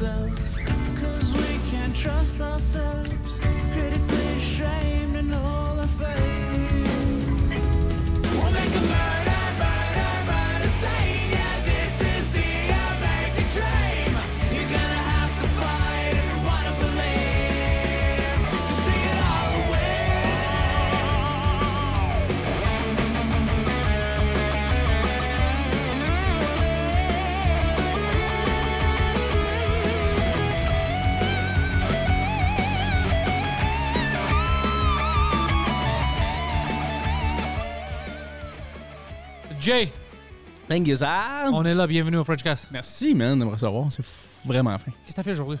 Cause we can't trust ourselves Jay! Thank you, On est là, bienvenue au Frenchcast. Merci, man, de me recevoir. C'est vraiment fin. Qu'est-ce que t'as fait aujourd'hui?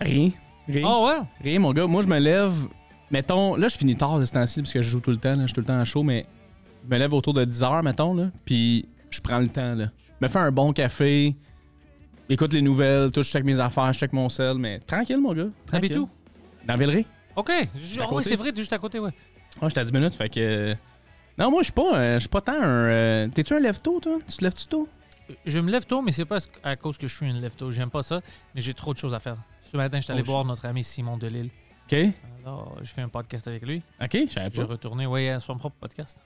Rien. Rien. Ah ouais? Rien, mon gars. Moi, je me lève. Mettons, là, je finis tard de ce temps-ci parce que je joue tout le temps. Je suis tout le temps à chaud, mais je me lève autour de 10 heures, mettons, là. Puis je prends le temps, là. Je me fais un bon café. Écoute les nouvelles, tout, je check mes affaires, je check mon sel, mais tranquille, mon gars. Tranquille. tout? Dans Villeray. OK. Ah c'est vrai, t'es juste à côté, ouais. Ouais, j'étais à 10 minutes, fait que. Non, moi, je suis pas, euh, suis pas tant un. Euh, t'es-tu un lève-tôt, toi Tu te lèves-tu tôt Je me lève tôt, mais c'est pas à cause que je suis un lève tôt. J'aime pas ça, mais j'ai trop de choses à faire. Ce matin, oh, je suis allé voir notre ami Simon Delille. Ok. Alors, je fais un podcast avec lui. Ok, je savais J'ai retourné, oui, à son propre podcast.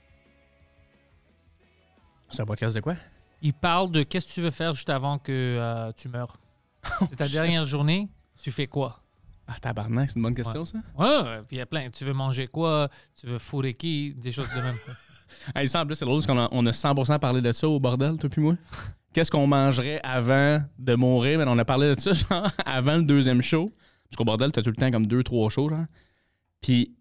C'est un podcast de quoi Il parle de qu'est-ce que tu veux faire juste avant que euh, tu meurs. Oh, c'est ta dernière journée, tu fais quoi ah, tabarnak, c'est une bonne question, ça. Ouais, puis il y a plein. Tu veux manger quoi? Tu veux fourrer qui? Des choses de même. Il semble, semble c'est drôle parce qu'on a, on a 100% parlé de ça au bordel, toi puis moi. Qu'est-ce qu'on mangerait avant de mourir? Mais on a parlé de ça, genre, avant le deuxième show. Parce qu'au bordel, t'as tout le temps comme deux, trois shows, genre. Puis,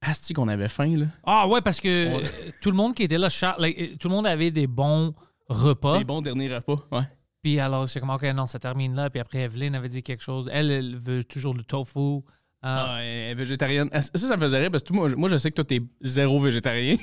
asti qu'on avait faim, là. Ah ouais, parce que tout le monde qui était là, tout le monde avait des bons repas. Des bons derniers repas, ouais. Puis alors, c'est comme, OK, non, ça termine là. Puis après, Evelyne avait dit quelque chose. Elle, elle veut toujours du tofu. Hein. Ah, elle est végétarienne. Ça, ça me faisait rire parce que moi, je sais que toi, t'es zéro végétarien.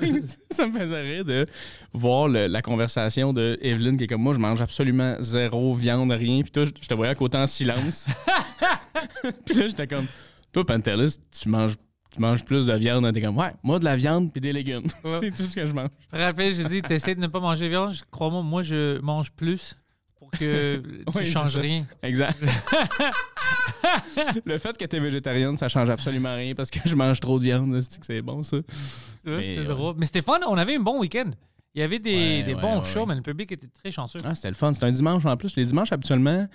ça me faisait rire de voir la conversation de Evelyne qui est comme moi, je mange absolument zéro viande, rien. Puis toi, je te voyais à côté en silence. Puis là, j'étais comme, toi, Pantelis, tu manges tu manges plus de viande, t'es comme, ouais, moi de la viande puis des légumes. c'est tout ce que je mange. rappelle j'ai dit, t'essaies de ne pas manger de viande. Crois-moi, moi, je mange plus pour que tu changes rien. Exact. le fait que t'es végétarienne, ça change absolument rien parce que je mange trop de viande. C'est bon, ça. c'est euh, drôle. Mais c'était fun. On avait un bon week-end. Il y avait des, bons shows, mais le public était très chanceux. Ah, c'était le fun. C'était un dimanche en plus. Les dimanches, habituellement.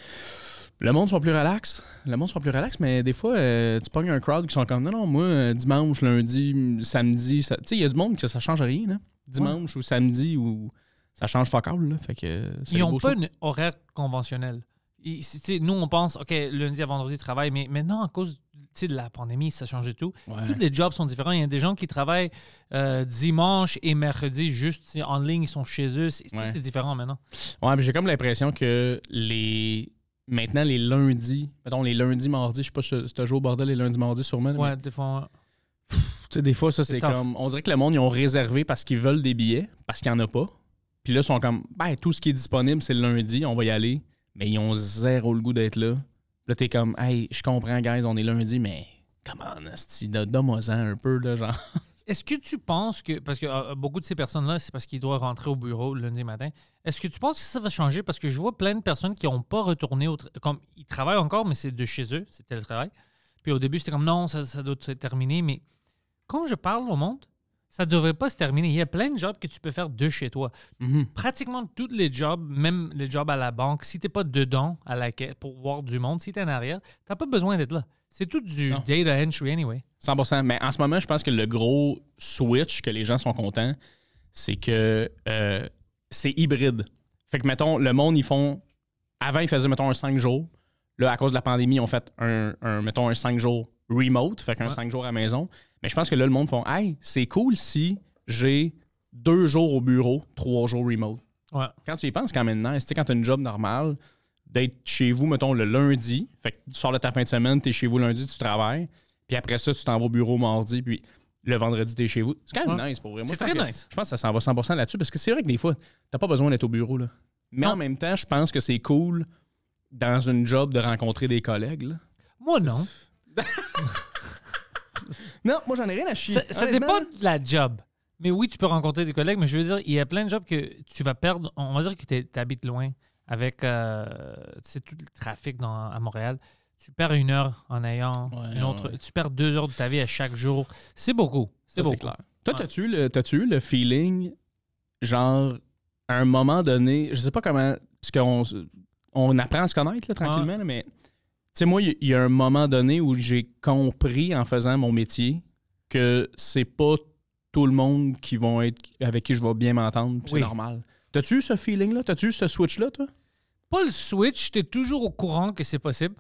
Le monde soit plus relax. Le monde soit plus relax, mais des fois, euh, tu pognes un crowd qui sont comme non, non, moi, euh, dimanche, lundi, samedi. Ça... Tu sais, il y a du monde que ça change rien. Là. Hein. Dimanche ou samedi, ou ça change pas all. Là. Fait que, Ils n'ont pas une horaire conventionnel. nous, on pense, OK, lundi à vendredi, travaillent, mais maintenant, à cause de la pandémie, ça change tout. Tous les jobs sont différents. Il y a des gens qui travaillent euh, dimanche et mercredi juste en ligne, ils sont chez eux. C'est différent maintenant. Ouais, mais j'ai comme l'impression que les maintenant, les lundis, mettons, les lundis, mardis, je sais pas, te joué au bordel, les lundis, mardis, sûrement. Ouais, des fois. tu sais des fois, ça, c'est comme. On dirait que le monde, ils ont réservé parce qu'ils veulent des billets, parce qu'il n'y en a pas. Puis là, ils sont comme, ben, tout ce qui est disponible, c'est le lundi, on va y aller. Mais ils ont zéro le goût d'être là. Là, t'es comme, hey, je comprends, guys, on est lundi, mais comment on, donne-moi ça un peu, là, genre. Est-ce que tu penses que, parce que euh, euh, beaucoup de ces personnes-là, c'est parce qu'ils doivent rentrer au bureau lundi matin, est-ce que tu penses que ça va changer? Parce que je vois plein de personnes qui n'ont pas retourné, au comme ils travaillent encore, mais c'est de chez eux, c'était le travail. Puis au début, c'était comme non, ça, doit être terminé. mais quand je parle au monde, ça ne devrait pas se terminer. Il y a plein de jobs que tu peux faire de chez toi. Mm-hmm. Pratiquement tous les jobs, même les jobs à la banque, si tu n'es pas dedans à la caisse pour voir du monde, si tu es en arrière, tu n'as pas besoin d'être là. C'est tout du data entry anyway. 100%. Mais en ce moment, je pense que le gros switch que les gens sont contents, c'est que euh, c'est hybride. Fait que, mettons, le monde, ils font. Avant, ils faisaient, mettons, un 5 jours. Là, à cause de la pandémie, ils ont fait un, mettons, un 5 jours remote, fait qu'un 5 jours à maison. Mais je pense que là, le monde font Hey, c'est cool si j'ai deux jours au bureau, trois jours remote. Quand tu y penses, quand maintenant, c'est quand tu as une job normale, d'être chez vous, mettons, le lundi. Fait que tu sors de ta fin de semaine, tu es chez vous lundi, tu travailles. Puis après ça, tu t'en vas au bureau mardi, puis le vendredi, tu es chez vous. C'est quand même nice pour vrai. C'est très nice. je pense que ça s'en va 100 là-dessus parce que c'est vrai que des fois, t'as pas besoin d'être au bureau. Là. Mais en même temps, je pense que c'est cool dans une job de rencontrer des collègues. Là. Moi, non. non, moi, j'en ai rien à chier. Ça, dépend de la job. Mais oui, tu peux rencontrer des collègues, mais je veux dire, il y a plein de jobs que tu vas perdre. On va dire que tu habites loin avec euh, tout le trafic dans, à Montréal, tu perds une heure en ayant une autre. Tu perds deux heures de ta vie à chaque jour. C'est beaucoup. C'est clair. Toi, tu le, le feeling, genre, à un moment donné, je sais pas comment, parce qu'on on apprend à se connaître tranquillement, mais tu sais, moi, il y, a un moment donné où j'ai compris en faisant mon métier que c'est pas tout le monde qui vont être avec qui je vais bien m'entendre, c'est normal. T'as-tu ce feeling-là? T'as-tu ce switch-là, toi? Pas le Switch, j'étais toujours au courant que c'est possible.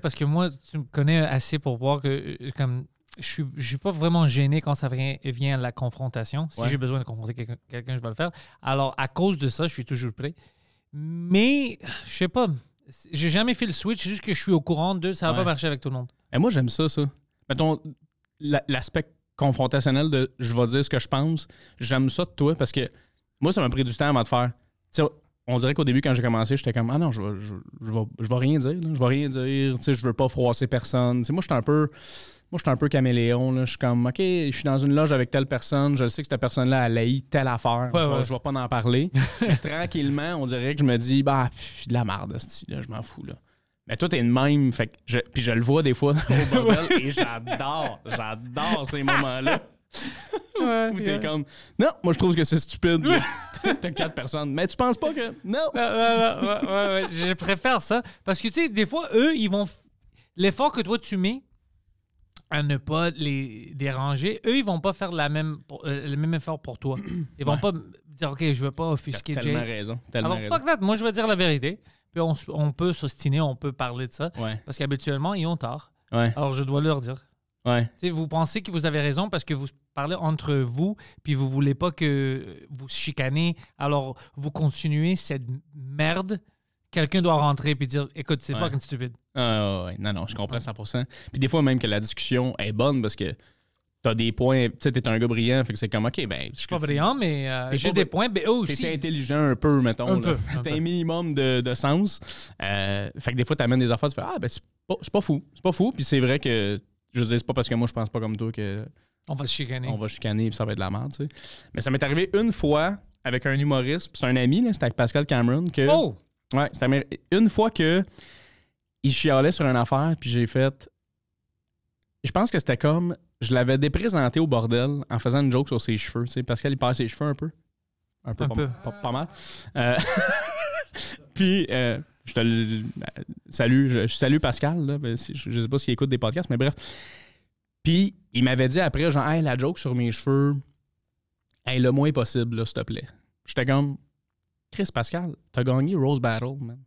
parce que moi, tu me connais assez pour voir que euh, comme je suis, suis pas vraiment gêné quand ça vient, vient la confrontation. Si j'ai besoin de confronter quelqu'un, je vais le faire. Alors, à cause de ça, je suis toujours prêt. Mais, je sais pas, j'ai jamais fait le switch, juste que je suis au courant de ça va pas marcher avec tout le monde. Et moi, j'aime ça, ça. Mettons, l'aspect confrontationnel de je vais dire ce que je pense, j'aime ça de toi parce que moi, ça m'a pris du temps avant de faire on dirait qu'au début, quand j'ai commencé, j'étais comme Ah non, je ne vais, rien dire. Je vais rien dire. je veux pas froisser personne. moi, j'étais un peu. Moi, j'étais un peu caméléon. Je suis comme, OK, je suis dans une loge avec telle personne. Je sais que cette personne-là, a haït telle affaire. Je ne vais pas en parler. tranquillement, on dirait que je me dis, bah, suis de la merde, je m'en fous. Là. Mais toi, es une même. Fait je, puis je le vois des fois et j'adore, j'adore ces moments-là. Ouais, Ou t'es comme, non, moi je trouve que c'est stupide. T'as quatre personnes. Mais tu penses pas que. Non. Ah, je préfère ça. Parce que, tu sais, des fois, eux, ils vont. L'effort que toi tu mets à ne pas les déranger, eux, ils vont pas faire la même, euh, le même effort pour toi. Ils vont pas dire, OK, je veux pas offusquer Jay. Tellement raison. Alors, ah, bah, fuck that. Moi, je vais dire la vérité. Puis on, on peut s'ostiner, on peut parler de ça. Parce qu'habituellement, ils ont tort. Alors, je dois leur dire. Ouais. Vous pensez que vous avez raison parce que vous parlez entre vous, puis vous voulez pas que vous chicanez. Alors, vous continuez cette merde. Quelqu'un doit rentrer puis dire Écoute, c'est ouais. fucking stupide. Ah non, non, je comprends 100%. Puis des fois, même que la discussion est bonne parce que tu as des points. Tu sais, es un gars brillant, fait que c'est comme OK, ben. Je suis pas brillant, mais euh, j'ai des points. Mais ben, aussi. T'es intelligent un peu, mettons. Un peu. T'as un, minimum de, sens. Euh, fait que des fois, amènes des affaires, tu fais Ah, ben, c'est pas, pas fou. C'est pas fou, puis c'est vrai que je veux dire, c'est pas parce que moi, je pense pas comme toi que. On va chicaner. On va chicaner, et ça va être de la merde, tu sais. Mais ça m'est arrivé une fois avec un humoriste, c'est un ami, c'était avec Pascal Cameron, que. Oh! Ouais, ça m'est une fois que il chialait sur une affaire, puis j'ai fait. Je pense que c'était comme. Je l'avais déprésenté au bordel en faisant une joke sur ses cheveux, tu sais. Pascal, il perd ses cheveux un peu. Un peu, pas, mal. Euh, puis. Euh, je te ben, salue, je, salue Pascal, ben, je, ne sais pas s'il écoute des podcasts, mais bref. Puis il m'avait dit après, genre, hey, la joke sur mes cheveux, le moins possible, s'il te plaît. J'étais comme, Chris Pascal, t'as gagné Rose Battle, man.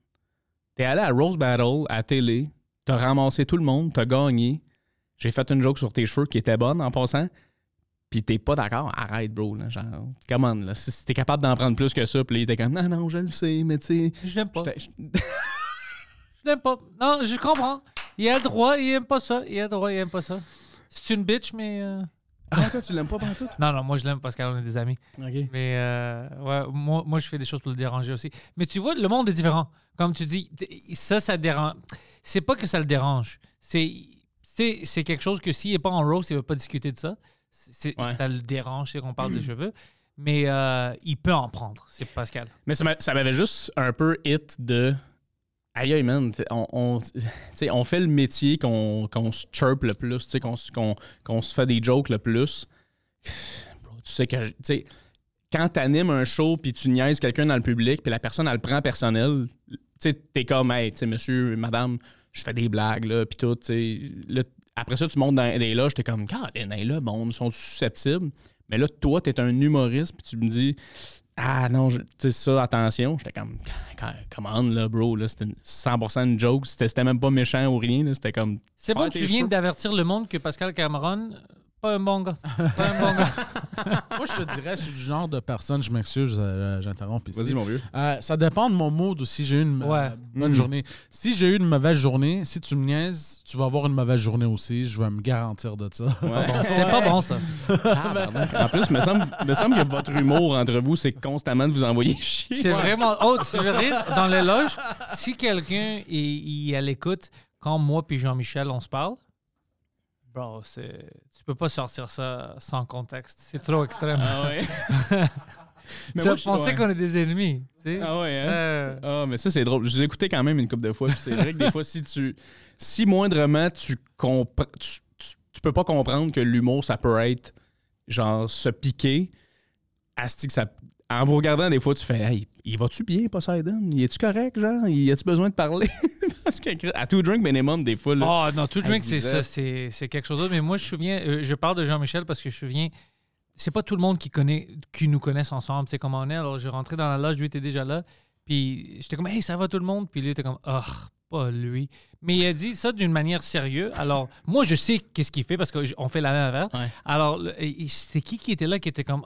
T'es allé à Rose Battle à télé, t'as ramassé tout le monde, t'as gagné. J'ai fait une joke sur tes cheveux qui était bonne en passant puis t'es pas d'accord, arrête, bro. Là, genre, come là, si t'es capable d'en prendre plus que ça, puis là, était comme, non, non, je le sais, mais tu sais. Je l'aime pas. Je, l'aime pas. Non, je comprends. Il a le droit, il aime pas ça. Il a le droit, il aime pas ça. C'est une bitch, mais. Euh, ah, toi, tu l'aimes pas tout? Non, non, moi, je l'aime parce qu'on est des amis. Ok. Mais euh, ouais, moi, moi, je fais des choses pour le déranger aussi. Mais tu vois, le monde est différent. Comme tu dis, ça, ça dérange. C'est pas que ça le dérange. C'est quelque chose que s'il est pas en roast, il ne veut pas discuter de ça. Ça le dérange qu'on parle des cheveux. Mais euh, il peut en prendre, c'est Pascal. Mais ça m'avait juste un peu hit de. Aïe, man, on, fait le métier qu'on se chirpe le plus, qu'on se fait des jokes le plus. tu sais que. quand t'animes un show puis tu niaises quelqu'un dans le public puis la personne elle le prend personnel, tu t'es comme hey, monsieur, madame, je fais des blagues là puis tout, tu sais après ça, tu montes dans des loges, t'es comme, God, les là, monde, sont susceptibles. Mais là, toi, t'es un humoriste, puis tu me dis, ah non, tu sais ça, attention. J'étais comme, commande là, bro, là, c'était 100% une joke. C'était même pas méchant ou rien. C'était comme. C'est bon, ah, tu viens d'avertir le monde que Pascal Cameron pas un bon gars. Moi, je te dirais, je du genre de personne, je m'excuse, euh, j'interromps. Vas-y, mon vieux. Euh, ça dépend de mon mood aussi. J'ai eu une euh, bonne hmm. journée. Si j'ai eu une mauvaise journée, si tu me niaises, tu vas avoir une mauvaise journée aussi. Je vais me garantir de ça. c'est pas bon, ça. en plus, me semble, me semble que votre humour entre vous, c'est constamment de vous envoyer chier. C'est vraiment. Oh, tu veux Dans les loges, si quelqu'un est, à l'écoute, quand moi et Jean-Michel, on se parle, c'est tu peux pas sortir ça sans contexte. C'est trop extrême. Ah ouais. mais qu'on est des ennemis. Ah ouais. Hein? Euh. Ah, mais ça, c'est drôle. Je l'ai écouté quand même une couple de fois. C'est vrai que des fois, si tu. Si moindrement tu comprends. peux pas comprendre que l'humour, ça peut être genre se piquer. Asti que ça en vous regardant, des fois, tu fais Hey, il va-tu bien, Poseidon Il est-tu correct, genre Il a-tu besoin de parler Parce que, à two drink minimum, des fois. Ah, non, two drink, c'est ça, c'est quelque chose d'autre. Mais moi, je me souviens, euh, je parle de Jean-Michel parce que je me souviens, c'est pas tout le monde qui, connaît, qui nous connaissent ensemble, tu sais comment on est. Alors, j'ai rentré dans la loge, lui était déjà là. Puis j'étais comme Hey, ça va tout le monde Puis lui était comme Oh, pas lui. Mais il a dit ça d'une manière sérieuse. Alors, moi, je sais qu'est-ce qu'il fait parce qu'on fait la même affaire. Alors, c'est qui qui était là qui était comme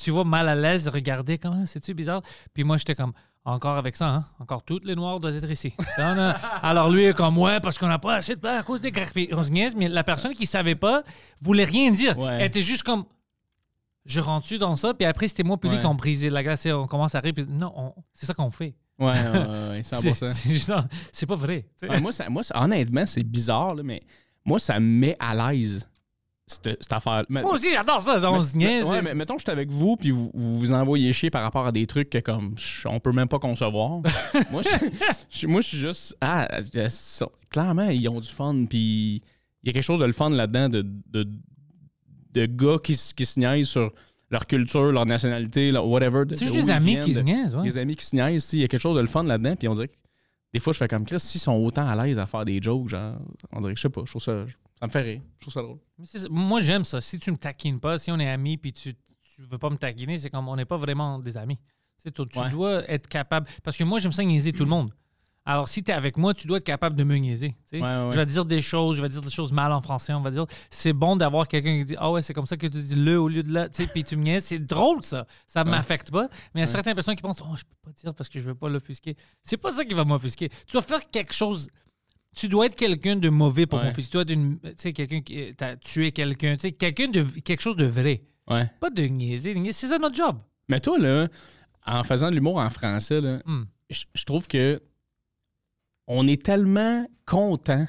tu vois, mal à l'aise, regarder comment, c'est-tu bizarre? Puis moi, j'étais comme, encore avec ça, hein? Encore toutes les noirs doivent être ici. Alors lui est comme, ouais, parce qu'on n'a pas assez de à cause des Puis on se mais la personne qui savait pas voulait rien dire. Elle était juste comme, je rentre-tu dans ça? Puis après, c'était moi, puis lui, qui ont brisé la glace et on commence à rire. Puis non, c'est ça qu'on fait. Ouais, ouais, ouais C'est pas vrai. Ah, moi, ça, moi honnêtement, c'est bizarre, mais moi, ça me met à l'aise cette, affaire. Moi aussi, j'adore ça, on se niaise. Ouais, mais mettons que je suis avec vous, puis vous, vous envoyez chier par rapport à des trucs que, comme, on peut même pas concevoir. moi, je, moi, je suis juste. Ah, euh, clairement, ils ont du fun, puis il y a quelque chose de le fun là-dedans de, de, gars qui, se- qui niaisent sur leur culture, leur nationalité, whatever. C'est juste des amis qui se niaisent, les amis qui se si, il y a quelque chose de le fun là-dedans, puis on dirait que des fois, je fais comme Chris, s'ils sont autant à l'aise à faire des jokes, genre, on dirait que je sais pas, je trouve ça, ça me fait rire. Je trouve ça drôle. Moi, j'aime ça. Si tu me taquines pas, si on est amis puis tu, tu veux pas me taquiner, c'est comme on n'est pas vraiment des amis. Tu, dois être capable. Parce que moi, j'aime ça niaiser tout le monde. Alors, si tu es avec moi, tu dois être capable de me niaiser. je vais dire des choses, je vais dire des choses mal en français, on va dire. C'est bon d'avoir quelqu'un qui dit Ah ouais, c'est comme ça que tu dis le au lieu de la, tu puis tu me niaises. C'est drôle, ça. Ça m'affecte pas. Mais il y a certaines personnes qui pensent Oh, je peux pas dire parce que je veux pas l'offusquer. C'est pas ça qui va m'offusquer. Tu dois faire quelque chose tu dois être quelqu'un de mauvais pour ouais. fils. Tu dois quelqu'un qui t'a tué quelqu'un, quelqu'un de quelque chose de vrai. Ouais. Pas de niaiser, c'est ça notre job. Mais toi là, en faisant de l'humour en français là, hmm. je trouve que on est tellement content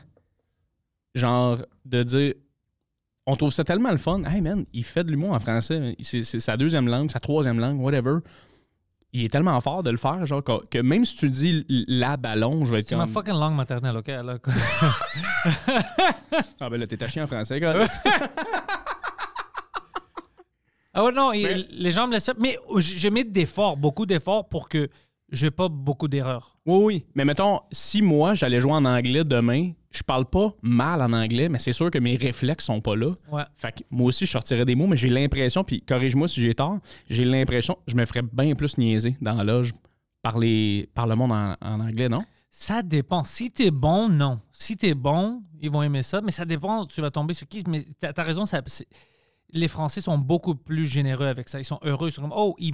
genre de dire on trouve ça tellement le fun. Hey man, il fait de l'humour en français. C'est sa deuxième langue, sa troisième langue, whatever il est tellement fort de le faire, genre que, même si tu dis la ballon, je vais être C'est ma fucking langue maternelle, ok? Là, ah ben là, t'es taché en français, gars. ah ouais, non, les gens me laissent. Mais je mets d'efforts, beaucoup d'efforts pour que n'ai pas beaucoup d'erreurs. Oui, oui. Mais mettons, si moi, j'allais jouer en anglais demain, je parle pas mal en anglais, mais c'est sûr que mes réflexes sont pas là. Fait que moi aussi, je sortirais des mots, mais j'ai l'impression, puis corrige-moi si j'ai tort, j'ai l'impression que je me ferais bien plus niaiser dans la loge par, les, par le monde en, anglais, non? Ça dépend. Si tu es bon, non. Si tu es bon, ils vont aimer ça, mais ça dépend, tu vas tomber sur qui. Mais t'as as raison, ça les Français sont beaucoup plus généreux avec ça. Ils sont heureux. Ils sont oh, ils,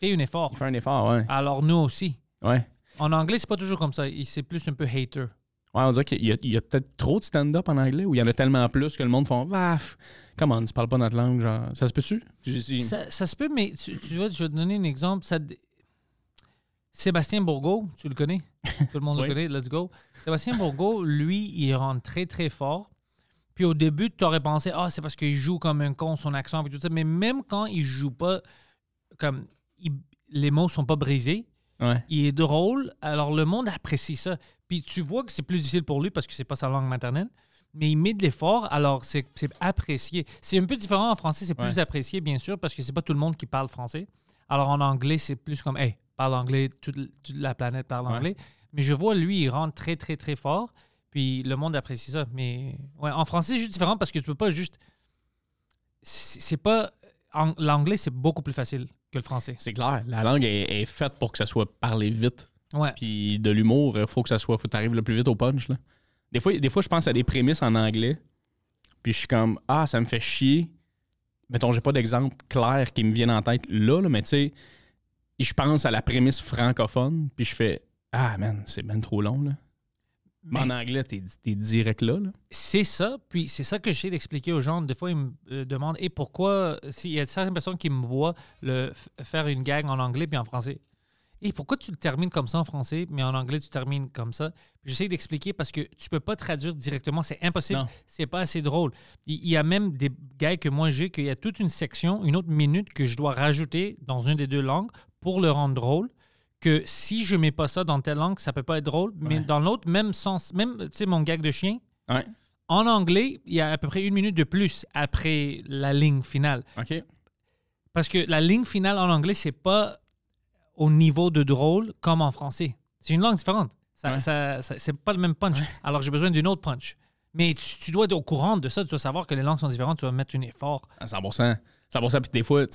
fait un effort. Il un effort, oui. Alors nous aussi. Ouais. En anglais, c'est pas toujours comme ça. C'est plus un peu hater. Ouais, on dirait qu'il y a, peut-être trop de stand-up en anglais où il y en a tellement plus que le monde font Vaf, comment tu parles pas notre langue, genre. Ça se peut-tu? Ça, se peut, mais tu, vois, je vais te donner un exemple. Ça, Sébastien Bourgault, tu le connais? Tout le monde le connaît, let's go. Sébastien Bourgault, lui, il rentre très, très fort. Puis au début, tu aurais pensé, ah, c'est parce qu'il joue comme un con, son accent, et tout ça. Mais même quand il joue pas, comme les mots sont pas brisés. Il est drôle. Alors, le monde apprécie ça. Puis tu vois que c'est plus difficile pour lui parce que c'est pas sa langue maternelle. Mais il met de l'effort, alors c'est apprécié. C'est un peu différent en français, c'est plus apprécié, bien sûr, parce que c'est pas tout le monde qui parle français. Alors en anglais, c'est plus comme, hey, parle anglais, toute, la planète parle anglais. Mais je vois, lui, il rentre très, très, très fort. Puis le monde apprécie ça. Mais ouais, en français, c'est juste différent parce que tu peux pas juste. C'est pas. L'anglais, c'est beaucoup plus facile le français. C'est clair. La langue est, faite pour que ça soit parlé vite. Puis de l'humour, il faut que ça soit. Faut le plus vite au punch. Des, fois, des fois, je pense à des prémisses en anglais. Puis je suis comme Ah, ça me fait chier. Mettons, j'ai pas d'exemple clair qui me vienne en tête là, mais tu sais, je pense à la prémisse francophone. Puis je fais Ah, man, c'est même trop long. là. Mais, en anglais, t'es direct là. là. C'est ça. Puis c'est ça que j'essaie d'expliquer aux gens. Des fois, ils me euh, demandent et pourquoi, euh, s'il y a certaines personnes qui me voient le, faire une gag en anglais puis en français. Et pourquoi tu le termines comme ça en français, mais en anglais, tu termines comme ça? J'essaie d'expliquer parce que tu peux pas traduire directement. C'est impossible. C'est pas assez drôle. Il y a même des gars que moi j'ai, qu'il y a toute une section, une autre minute que je dois rajouter dans une des deux langues pour le rendre drôle que si je mets pas ça dans telle langue, ça peut pas être drôle, mais dans l'autre, même sens, même, tu sais, mon gag de chien, en anglais, il y a à peu près une minute de plus après la ligne finale. OK. Parce que la ligne finale en anglais, c'est pas au niveau de drôle comme en français. C'est une langue différente. Ça, c'est pas le même punch. Alors, j'ai besoin d'une autre punch. Mais tu, dois être au courant de ça, tu dois savoir que les langues sont différentes, tu dois mettre un effort. ça 100%. 100%. Puis des fois,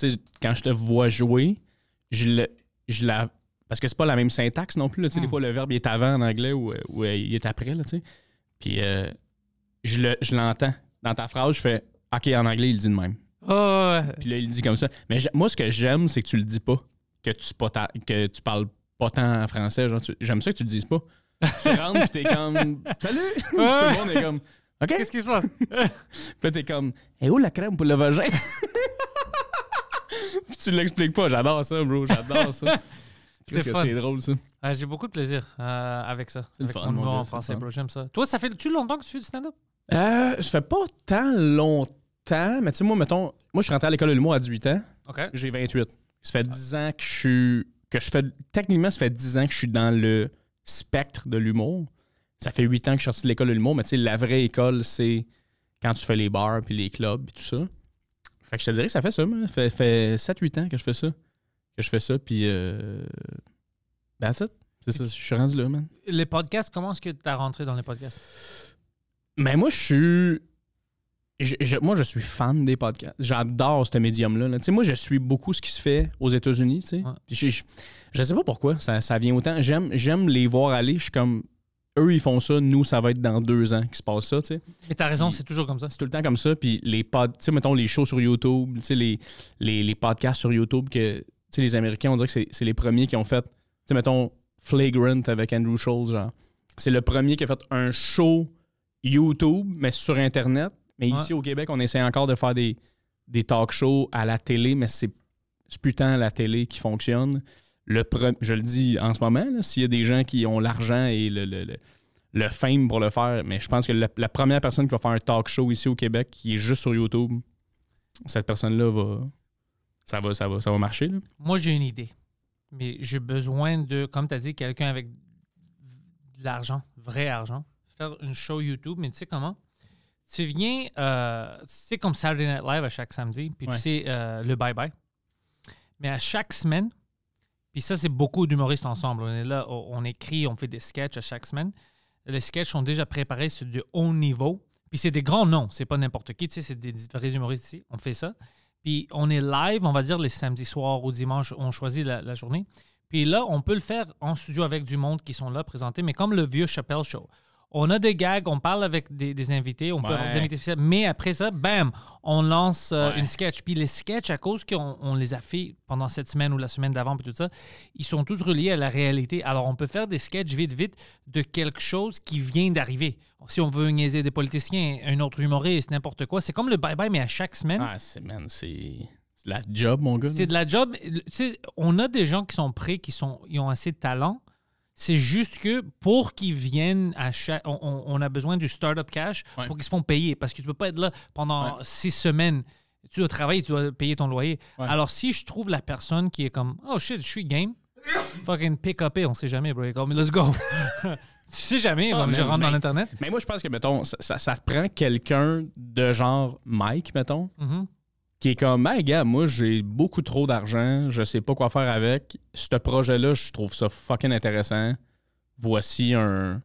quand je te vois jouer, je, le, je la parce que c'est pas la même syntaxe non plus. Des hmm. fois, le verbe est avant en anglais ou, euh, euh, il est après. Là, Puis euh, je l'entends. Dans ta phrase, je fais OK, en anglais, il dit de même. Ah, puis là, il dit comme ça. Mais moi, ce que j'aime, c'est que tu le dis pas. Que tu, pas que tu parles pas tant en français. J'aime ça que tu le dises pas. tu rentres, puis t'es comme Salut! Tout le monde est comme OK. Qu'est-ce qui se passe? puis là, t'es comme Et eh, où la crème pour le vagin? puis tu l'expliques pas. J'adore ça, bro. J'adore ça. C'est C'est drôle, ça. Ah, j'ai beaucoup de plaisir euh, avec ça. Avec en français, J'aime ça. Toi, ça fait-tu longtemps que tu fais du stand-up? Euh, je fais pas tant longtemps, mais tu sais, moi, mettons, moi, je suis rentré à l'école de l'humour à 18 ans. J'ai 28. Ça fait 10 ans que je suis. Que je fais, techniquement, ça fait 10 ans que je suis dans le spectre de l'humour. Ça fait 8 ans que je suis sorti de l'école de l'humour, mais tu sais, la vraie école, c'est quand tu fais les bars, puis les clubs, et tout ça. Fait que je te dirais que ça fait ça, Ça fait 7-8 ans que je fais ça que je fais ça, puis euh, that's it. C'est ça, je suis rendu là, man. Les podcasts, comment est-ce que tu as rentré dans les podcasts? Mais ben, moi, je suis. Je, moi, je suis fan des podcasts. J'adore ce médium-là. sais Moi, je suis beaucoup ce qui se fait aux États-Unis. tu Je, je, sais pas pourquoi ça, vient autant. J'aime, les voir aller. Je suis comme, eux, ils font ça. Nous, ça va être dans deux ans qu'il se passe ça. Et tu t'as raison, c'est toujours comme ça. C'est tout le temps comme ça. Puis les podcasts, mettons les shows sur YouTube, les, les, les podcasts sur YouTube que sais, les Américains, on dirait que c'est les premiers qui ont fait, tu mettons, Flagrant avec Andrew Schultz, genre. C'est le premier qui a fait un show YouTube, mais sur Internet. Mais ici, au Québec, on essaie encore de faire des, des talk shows à la télé, mais c'est putain la télé qui fonctionne. Le je le dis en ce moment, s'il y a des gens qui ont l'argent et le, le, fame pour le faire, mais je pense que la, première personne qui va faire un talk show ici au Québec qui est juste sur YouTube, cette personne-là va, ça va, ça va, ça va marcher. Là. Moi, j'ai une idée. Mais j'ai besoin de, comme tu as dit, quelqu'un avec de l'argent, vrai argent, faire une show YouTube. Mais tu sais comment? Tu viens, c'est euh, comme Saturday Night Live à chaque samedi, puis tu sais euh, le bye-bye. Mais à chaque semaine, puis ça, c'est beaucoup d'humoristes ensemble. On est là, on écrit, on fait des sketchs à chaque semaine. Les sketchs sont déjà préparés, sur de haut niveau. Puis c'est des grands noms, c'est pas n'importe qui. Tu sais, c'est des vrais humoristes ici. On fait ça. Puis on est live, on va dire, les samedis soirs ou dimanches, on choisit la, journée. Puis là, on peut le faire en studio avec du monde qui sont là présentés, mais comme le vieux Chapelle Show on a des gags, on parle avec des, invités, on peut des invités mais après ça, bam, on lance euh, une sketch. Puis les sketchs, à cause qu'on les a fait pendant cette semaine ou la semaine d'avant, et tout ça, ils sont tous reliés à la réalité. Alors, on peut faire des sketchs vite, vite de quelque chose qui vient d'arriver. Si on veut niaiser des politiciens, un autre humoriste, n'importe quoi, c'est comme le bye-bye, mais à chaque semaine. Ah, c'est, c'est. De la job, mon gars. C'est de la job. on a des gens qui sont prêts, qui sont, ils ont assez de talent, c'est juste que pour qu'ils viennent à chaque. On, a besoin du startup cash pour qu'ils se font payer parce que tu ne peux pas être là pendant six semaines. Tu dois travailler, tu dois payer ton loyer. Alors, si je trouve la personne qui est comme Oh shit, je suis game, fucking pick up, on sait jamais, bro. mais let's go. tu sais jamais, ah, je rentre dans l'Internet. Mais moi, je pense que, mettons, ça, ça, prend quelqu'un de genre Mike, mettons. Mm-hmm qui est comme, "Mais gars, moi, j'ai beaucoup trop d'argent, je sais pas quoi faire avec. Ce projet-là, je trouve ça fucking intéressant. Voici un,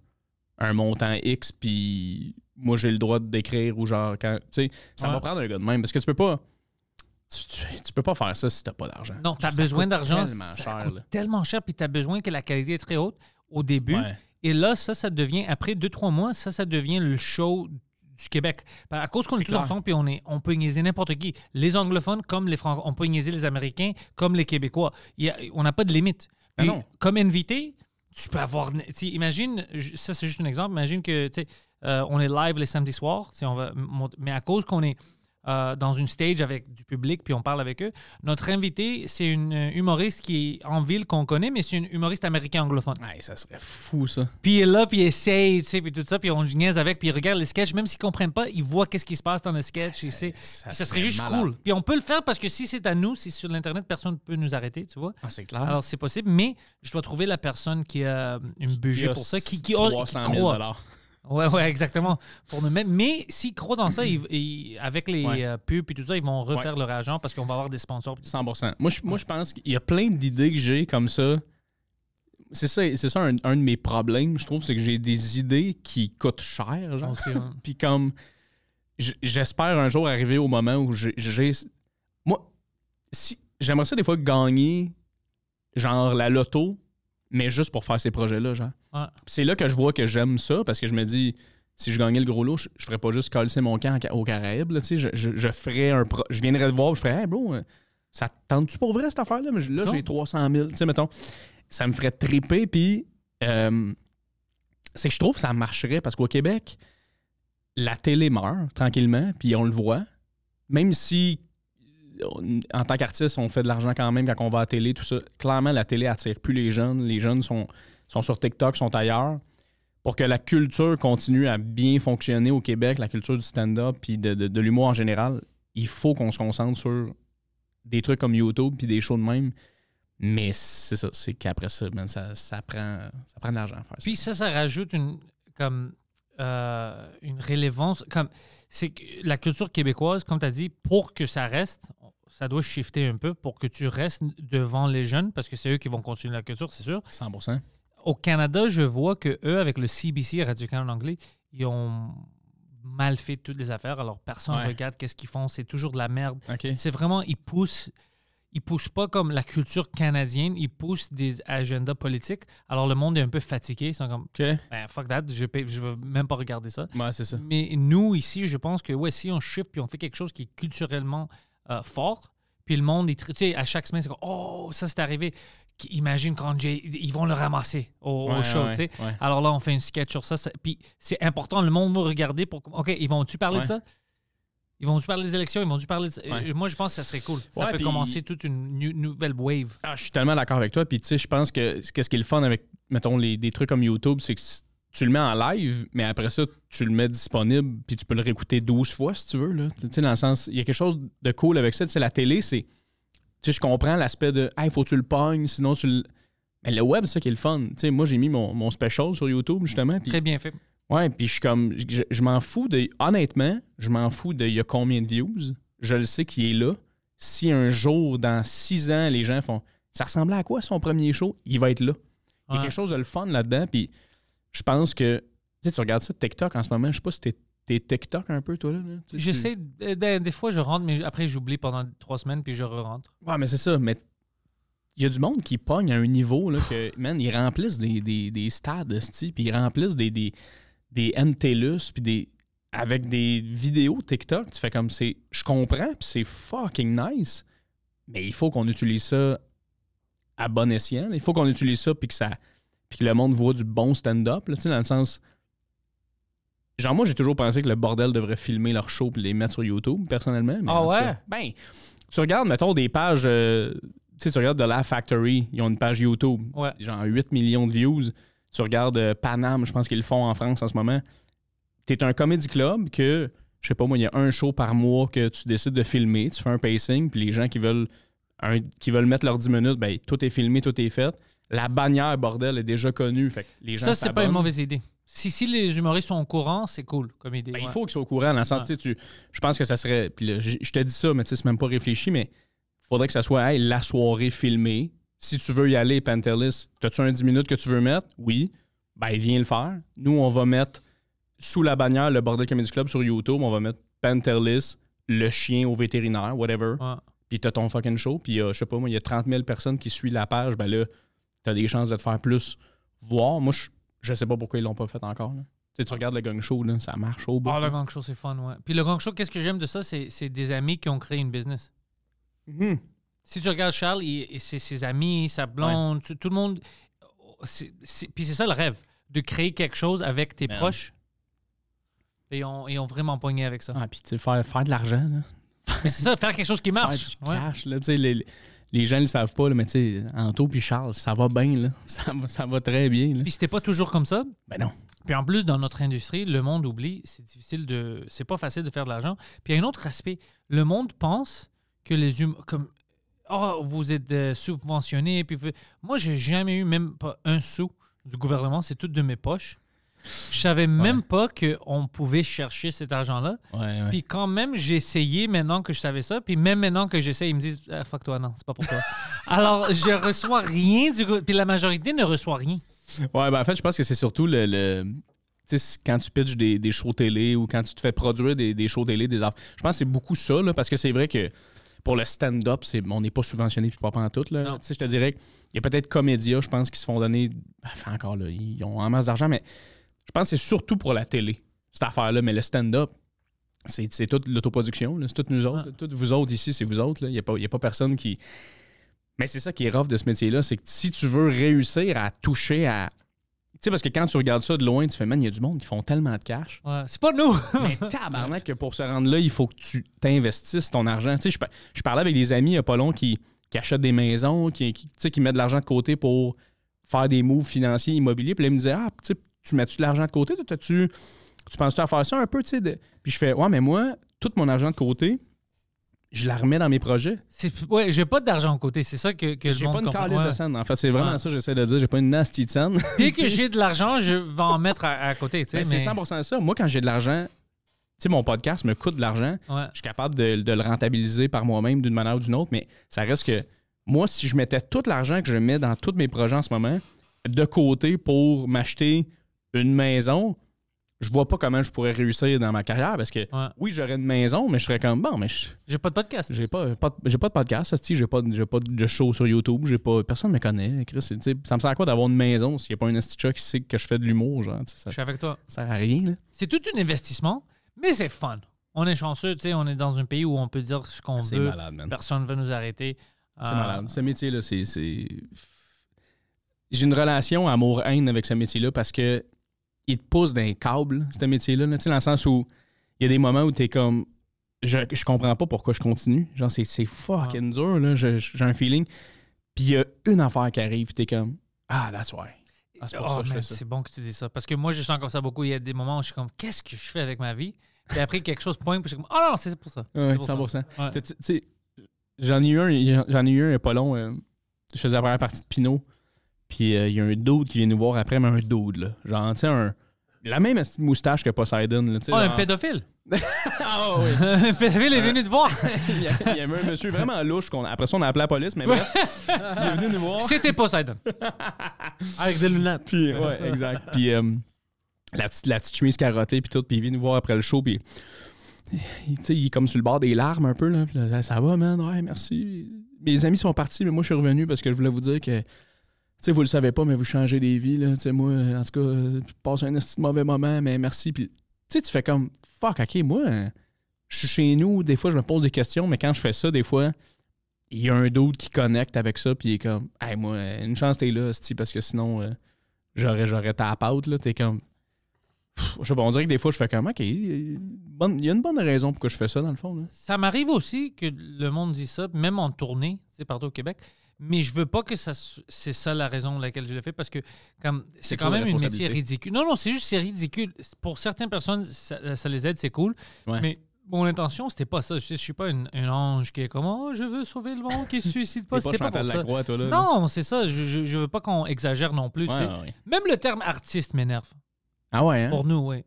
un montant X, puis moi, j'ai le droit de décrire ou genre, quand. Tu sais, ça va prendre un gars de même parce que tu peux pas. Tu, peux pas faire ça si t'as pas d'argent. Non, t'as besoin d'argent. Tellement cher. Coûte tellement cher, puis t'as besoin que la qualité est très haute au début. Et là, ça, ça devient, après deux, trois mois, ça, ça devient le show du Québec. Ben, à cause qu'on est, tous ensemble, puis on, est, on peut niaiser n'importe qui. Les anglophones, comme les francs, on peut niaiser les Américains, comme les Québécois. on n'a pas de limite. Ben puis, Comme invité, tu peux avoir. Imagine, ça c'est juste un exemple, imagine que euh, on est live les samedis soirs, on va, mais à cause qu'on est euh, dans une stage avec du public, puis on parle avec eux. Notre invité, c'est une humoriste qui est en ville qu'on connaît, mais c'est une humoriste américaine anglophone. ça serait fou, ça. Puis il est là, puis il essaye, tu sais, puis tout ça, puis on niaise avec, puis il regarde les sketchs. Même s'ils ne comprennent pas, ils voient qu'est-ce qui se passe dans les sketchs. Ouais, ça, ça, serait juste cool. Puis on peut le faire parce que si c'est à nous, si sur l'Internet, personne ne peut nous arrêter, tu vois. Ah, c'est clair. Alors c'est possible, mais je dois trouver la personne qui a euh, une budget pour ça, qui, qui, Ouais, ouais, exactement. Pour nous Mais s'ils croient dans ça, avec les euh, pubs et tout ça, ils vont refaire leur argent parce qu'on va avoir des sponsors. 100%. Moi, je, pense qu'il y a plein d'idées que j'ai comme ça. C'est ça, c'est ça un, de mes problèmes, je trouve, c'est que j'ai des idées qui coûtent cher. Genre. puis comme, j'espère un jour arriver au moment où j'ai... Moi, si, j'aimerais ça des fois gagner, genre, la loto, mais juste pour faire ces projets-là, genre. C'est là que je vois que j'aime ça, parce que je me dis, si je gagnais le gros lot, je, ferais pas juste coller mon camp au Caraïbe je, je, je, ferais un... je viendrais le voir, je ferais « Hey, bro, euh, ça tente-tu pour vrai, cette affaire-là? » Mais là, j'ai 300 000, tu sais, mettons. Ça me ferait triper, puis... Euh, c'est je trouve que ça marcherait, parce qu'au Québec, la télé meurt tranquillement, puis on le voit. Même si en tant qu'artiste, on fait de l'argent quand même quand on va à la télé, tout ça. Clairement, la télé attire plus les jeunes. Les jeunes sont, sont sur TikTok, sont ailleurs. Pour que la culture continue à bien fonctionner au Québec, la culture du stand-up puis de, l'humour en général, il faut qu'on se concentre sur des trucs comme YouTube puis des shows de même. Mais c'est ça, c'est qu'après ça, ben, ça, prend, ça prend de l'argent faire. Ça. Puis ça, ça rajoute une, comme, euh, une rélevance. Comme, c'est que la culture québécoise, comme tu as dit, pour que ça reste, ça doit shifter un peu pour que tu restes devant les jeunes, parce que c'est eux qui vont continuer la culture, c'est sûr. 100 Au Canada, je vois que eux, avec le CBC, Radio-Canada en anglais, ils ont mal fait toutes les affaires. Alors, personne ne regarde qu'est-ce qu'ils font. C'est toujours de la merde. C'est vraiment, ils poussent ils poussent pas comme la culture canadienne, ils poussent des agendas politiques. Alors le monde est un peu fatigué, ils sont comme ok ben, fuck that, je ne veux même pas regarder ça. Ouais, c'est ça. Mais nous ici, je pense que ouais, si on shift puis on fait quelque chose qui est culturellement euh, fort, puis le monde, il, tu sais, à chaque semaine, c'est comme oh ça c'est arrivé. Imagine quand ils vont le ramasser au, show. Alors là, on fait une sketch sur ça. puis c'est important, le monde va regarder pour. OK, ils vont-tu parler de ça? Ils vont dû parler des élections, ils vont dû parler. Euh, moi, je pense que ça serait cool. Ça peut commencer toute une nouvelle wave. Ah, je suis tellement d'accord avec toi. Puis, tu sais, je pense que ce qui est le fun avec, mettons, des trucs comme YouTube, c'est que tu le mets en live, mais après ça, tu le mets disponible, puis tu peux le réécouter 12 fois si tu veux. Tu sais, dans le sens, il y a quelque chose de cool avec ça. C'est la télé, c'est. Tu sais, je comprends l'aspect de, hey, faut que tu le pognes, sinon tu le. Mais le web, c'est ça qui est le fun. Tu sais, moi, j'ai mis mon, mon special sur YouTube, justement. Très bien fait. Ouais, puis je suis comme, je, m'en fous de, honnêtement, je m'en fous de il y a combien de views. Je le sais qu'il est là. Si un jour, dans six ans, les gens font, ça ressemblait à quoi son premier show? Il va être là. Il y a quelque chose de le fun là-dedans. Puis je pense que, tu sais, tu regardes ça, TikTok en ce moment, je sais pas si t'es TikTok un peu, toi, là? J'essaie. Des, fois, je rentre, mais après, j'oublie pendant trois semaines, puis je re-rentre. Ouais, mais c'est ça. Mais il y a du monde qui pogne à un niveau, là, que, man, ils remplissent des, des, des stades, puis ils remplissent des, des NTLUS, puis des, avec des vidéos TikTok, tu fais comme c'est. Je comprends, puis c'est fucking nice, mais il faut qu'on utilise ça à bon escient. Il faut qu'on utilise ça, puis que ça. Puis que le monde voit du bon stand-up, tu sais, dans le sens. Genre, moi, j'ai toujours pensé que le bordel devrait filmer leur show et les mettre sur YouTube, personnellement. Ah ouais? ben, tu regardes, mettons, des pages. Euh, tu sais, tu regardes de La Factory, ils ont une page YouTube. Ouais. Genre 8 millions de views. Tu regardes euh, Paname, je pense qu'ils le font en France en ce moment. Tu es un comédie club que, je sais pas moi, il y a un show par mois que tu décides de filmer, tu fais un pacing, puis les gens qui veulent, qui veulent mettre leurs 10 minutes, ben, tout est filmé, tout est fait. La bannière, bordel, est déjà connue. Fait les ça, c'est pas une mauvaise idée. Si, si les humoristes sont au courant, c'est cool comme idée. Ben, il faut qu'ils soient au courant. Dans le sens, je pense que ça serait. je te dis ça, mais c'est même pas réfléchi, mais il faudrait que ça soit la soirée filmée si tu veux y aller, Pantelis, as-tu un 10 minutes que tu veux mettre? Oui. Ben, viens le faire. Nous, on va mettre sous la bannière le Bordel Comedy Club sur YouTube. On va mettre Pantelis, le chien au vétérinaire, whatever. Puis t'as ton fucking show. Puis, euh, je sais pas, moi, il y a 30 000 personnes qui suivent la page. Ben là, t'as des chances de te faire plus voir. Moi, je, je sais pas pourquoi ils l'ont pas fait encore. Tu, regardes le gang show, ça marche au bout. Ah, le gang show, c'est fun, ouais. Puis le gang show, qu'est-ce que j'aime de ça? C'est des amis qui ont créé une business. hum si tu regardes Charles, et ses, amis, sa blonde, tout, le monde. puis c'est ça le rêve, de créer quelque chose avec tes ben proches. Et ils ont vraiment pogné avec ça. Ah, puis tu sais, faire, de l'argent. Mais c'est ça, faire quelque chose qui marche. les, gens ne le savent pas, mais tu sais, Anto puis Charles, ça va bien, là. Ça va, très bien. Puis c'était pas toujours comme ça. Ben non. Puis en plus, dans notre industrie, le monde oublie, c'est difficile de. C'est pas facile de faire de l'argent. Puis il y a un autre aspect. Le monde pense que les humains oh, vous êtes euh, subventionné. Puis Moi, j'ai jamais eu même pas un sou du gouvernement, c'est tout de mes poches. Je savais même pas qu'on pouvait chercher cet argent-là. Puis quand même, j'ai essayé maintenant que je savais ça. Puis même maintenant que j'essaie, ils me disent ah, Fuck toi, non, c'est pas pour toi. Alors, je reçois rien du Puis la majorité ne reçoit rien. Ouais, ben en fait, je pense que c'est surtout le. quand tu pitches des, des, shows télé ou quand tu te fais produire des, des shows télé, des Je pense que c'est beaucoup ça, parce que c'est vrai que pour le stand-up, c'est, on n'est pas subventionné puis pas pendant tout. Je te dirais il y a peut-être Comédia, je pense, qui se font donner. Enfin, encore là, ils ont en masse d'argent, mais je pense que c'est surtout pour la télé, cette affaire-là. Mais le stand-up, c'est, toute l'autoproduction, c'est toutes nous autres. Ah. Toutes vous autres ici, c'est vous autres. Il n'y a, pas, a pas personne qui. Mais c'est ça qui est rough de ce métier-là, c'est que si tu veux réussir à toucher à tu sais, parce que quand tu regardes ça de loin, tu fais, man, il y a du monde qui font tellement de cash. c'est pas nous! mais tabarnak, que pour se rendre là, il faut que tu t'investisses ton argent. Tu sais, je, parlais avec des amis il n'y a pas long qui, achètent des maisons, qui, qui, qui mettent de l'argent de côté pour faire des moves financiers, immobiliers. Puis là, ils me disaient, ah, tu mets-tu de l'argent de côté? tu, penses-tu à faire ça un peu? Puis je fais, ouais, mais moi, tout mon argent de côté, je la remets dans mes projets. Ouais, j'ai pas d'argent à côté, c'est ça que, que je J'ai pas une calice de scène. En fait, c'est vraiment ça que j'essaie de dire. J'ai pas une nasty scène. Dès que j'ai de l'argent, je vais en mettre à, côté. Ben, mais... C'est 100 ça. Moi, quand j'ai de l'argent, mon podcast me coûte de l'argent. Je suis capable de, de le rentabiliser par moi-même d'une manière ou d'une autre, mais ça reste que moi, si je mettais tout l'argent que je mets dans tous mes projets en ce moment de côté pour m'acheter une maison, je vois pas comment je pourrais réussir dans ma carrière parce que oui, j'aurais une maison, mais je serais comme bon, mais j'ai pas de podcast. J'ai pas, pas de podcast, j'ai pas, j'ai pas de show sur YouTube, j'ai pas personne me connaît. Chris, ça me sert à quoi d'avoir une maison s'il n'y a pas un chat qui sait que je fais de l'humour, genre, je suis avec toi. Ça sert à rien. C'est tout un investissement, mais c'est fun. On est chanceux, tu sais, on est dans un pays où on peut dire ce qu'on veut. Personne ne veut nous arrêter. C'est euh, malade. Ce métier là, c'est j'ai une relation amour-haine avec ce métier là parce que il te pousse d'un câble, ce métier-là, tu sais, dans le sens où il y a des moments où tu es comme. Je, je comprends pas pourquoi je continue. Genre, c'est fucking dur, là. J'ai un feeling. Puis il y a une affaire qui arrive, tu es comme Ah, that's why. Ah, c'est ah, C'est bon que tu dis ça. Parce que moi, je sens comme ça beaucoup. Il y a des moments où je suis comme Qu'est-ce que je fais avec ma vie Puis après, quelque chose pointe, puis je suis comme oh, non, c'est pour ça. 100%. Tu sais, j'en ai eu un, j'en ai il pas long. Euh, je faisais la partie de Pinot. Puis il euh, y a un dude qui vient nous voir après, mais un dude, là. Genre, tu un. La même moustache que Poseidon, là, tu sais. Oh, un pédophile! ah oui! un pédophile est venu te voir! il, y avait, un monsieur vraiment louche, qu'on... après ça, on a appelé la police, mais bref. il est venu nous voir. C'était Poseidon! Avec des lunettes. Puis, ouais, exact. Puis, euh, la, petite, la petite chemise carottée, puis tout. Puis, il vient nous voir après le show, puis. Il, il, est comme sur le bord des larmes un peu. Là, là ça va, man. Ouais, merci. Mes amis sont partis, mais moi, je suis revenu parce que je voulais vous dire que tu sais, vous le savez pas, mais vous changez des vies. Là. moi, en tout cas, je passe un petit mauvais moment, mais merci. Puis, tu sais, tu fais comme, fuck, ok, moi, je suis chez nous, des fois, je me pose des questions, mais quand je fais ça, des fois, il y a un doute qui connecte avec ça, puis il est comme, hey, moi, une chance t'es là, parce que sinon, euh, j'aurais, j'aurais ta là. T'es comme, je sais pas, on dirait que des fois, je fais comme, ok, il y a une bonne raison pourquoi je fais ça, dans le fond. Ça m'arrive aussi que le monde dit ça, même en tournée, c'est partout au Québec mais je veux pas que ça c'est ça la raison pour laquelle je le fais parce que comme c'est quand même une métier ridicule. Non non, c'est juste c'est ridicule. Pour certaines personnes ça, les aide, c'est cool. Mais mon intention, c'était pas ça. Je, ne suis pas un ange qui est comme oh, je veux sauver le monde qui se suicide pas. C'était pas, ça. non, c'est ça. Je, veux pas qu'on exagère non plus. Même le terme artiste m'énerve. Ah ouais. Hein? Pour nous, oui.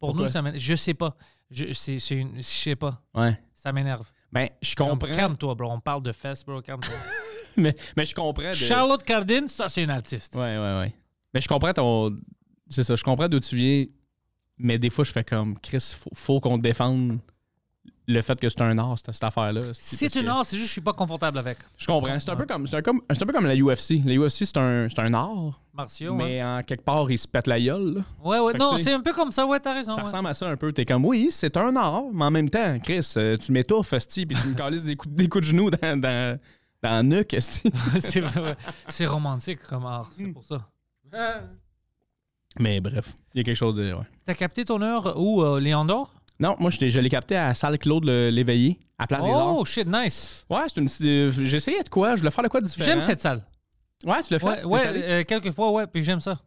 Pour nous, ça m'énerve. Je sais pas. Je c'est, je sais pas. Ouais. Ça m'énerve. Ben, je comprends. Calme-toi, bro. On parle de fesses, bro. Calme-toi. mais, je comprends. Charlotte Cardin, ça, c'est une artiste. Ouais, ouais, ouais. Mais je comprends ton. C'est ça, je comprends d'où tu viens, mais des fois, je fais comme Chris, faut, faut qu'on défende le fait que c'est un art, cette, affaire-là. C'est un art, c'est juste que je suis pas confortable avec. Je comprends. C'est un, peu comme, un peu comme la UFC. La UFC, c'est un, un art. Martiaux. Mais en quelque part, ils se pètent la gueule. Oui, Ouais, ouais, non, c'est un peu comme ça, ouais, t'as raison. Ça ressemble à ça un peu. T'es comme, oui, c'est un art, mais en même temps, Chris, euh, tu m'étouffes, Sti, puis tu me calises des coups, de genoux dans, un nœud, c'est romantique comme art, c'est pour ça. Ah. Mais bref, il y a quelque chose de. Ouais. T'as capté ton heure où, euh, Léandor Non, moi je, l'ai capté à Salle Claude l'Éveillé, à Place des oh, Arts. Oh shit, nice Ouais, c'est une. Euh, j'essayais de quoi Je voulais faire de quoi de différent. J'aime cette salle. Ouais, tu le fais. Ouais, euh, quelques fois, ouais, puis j'aime ça.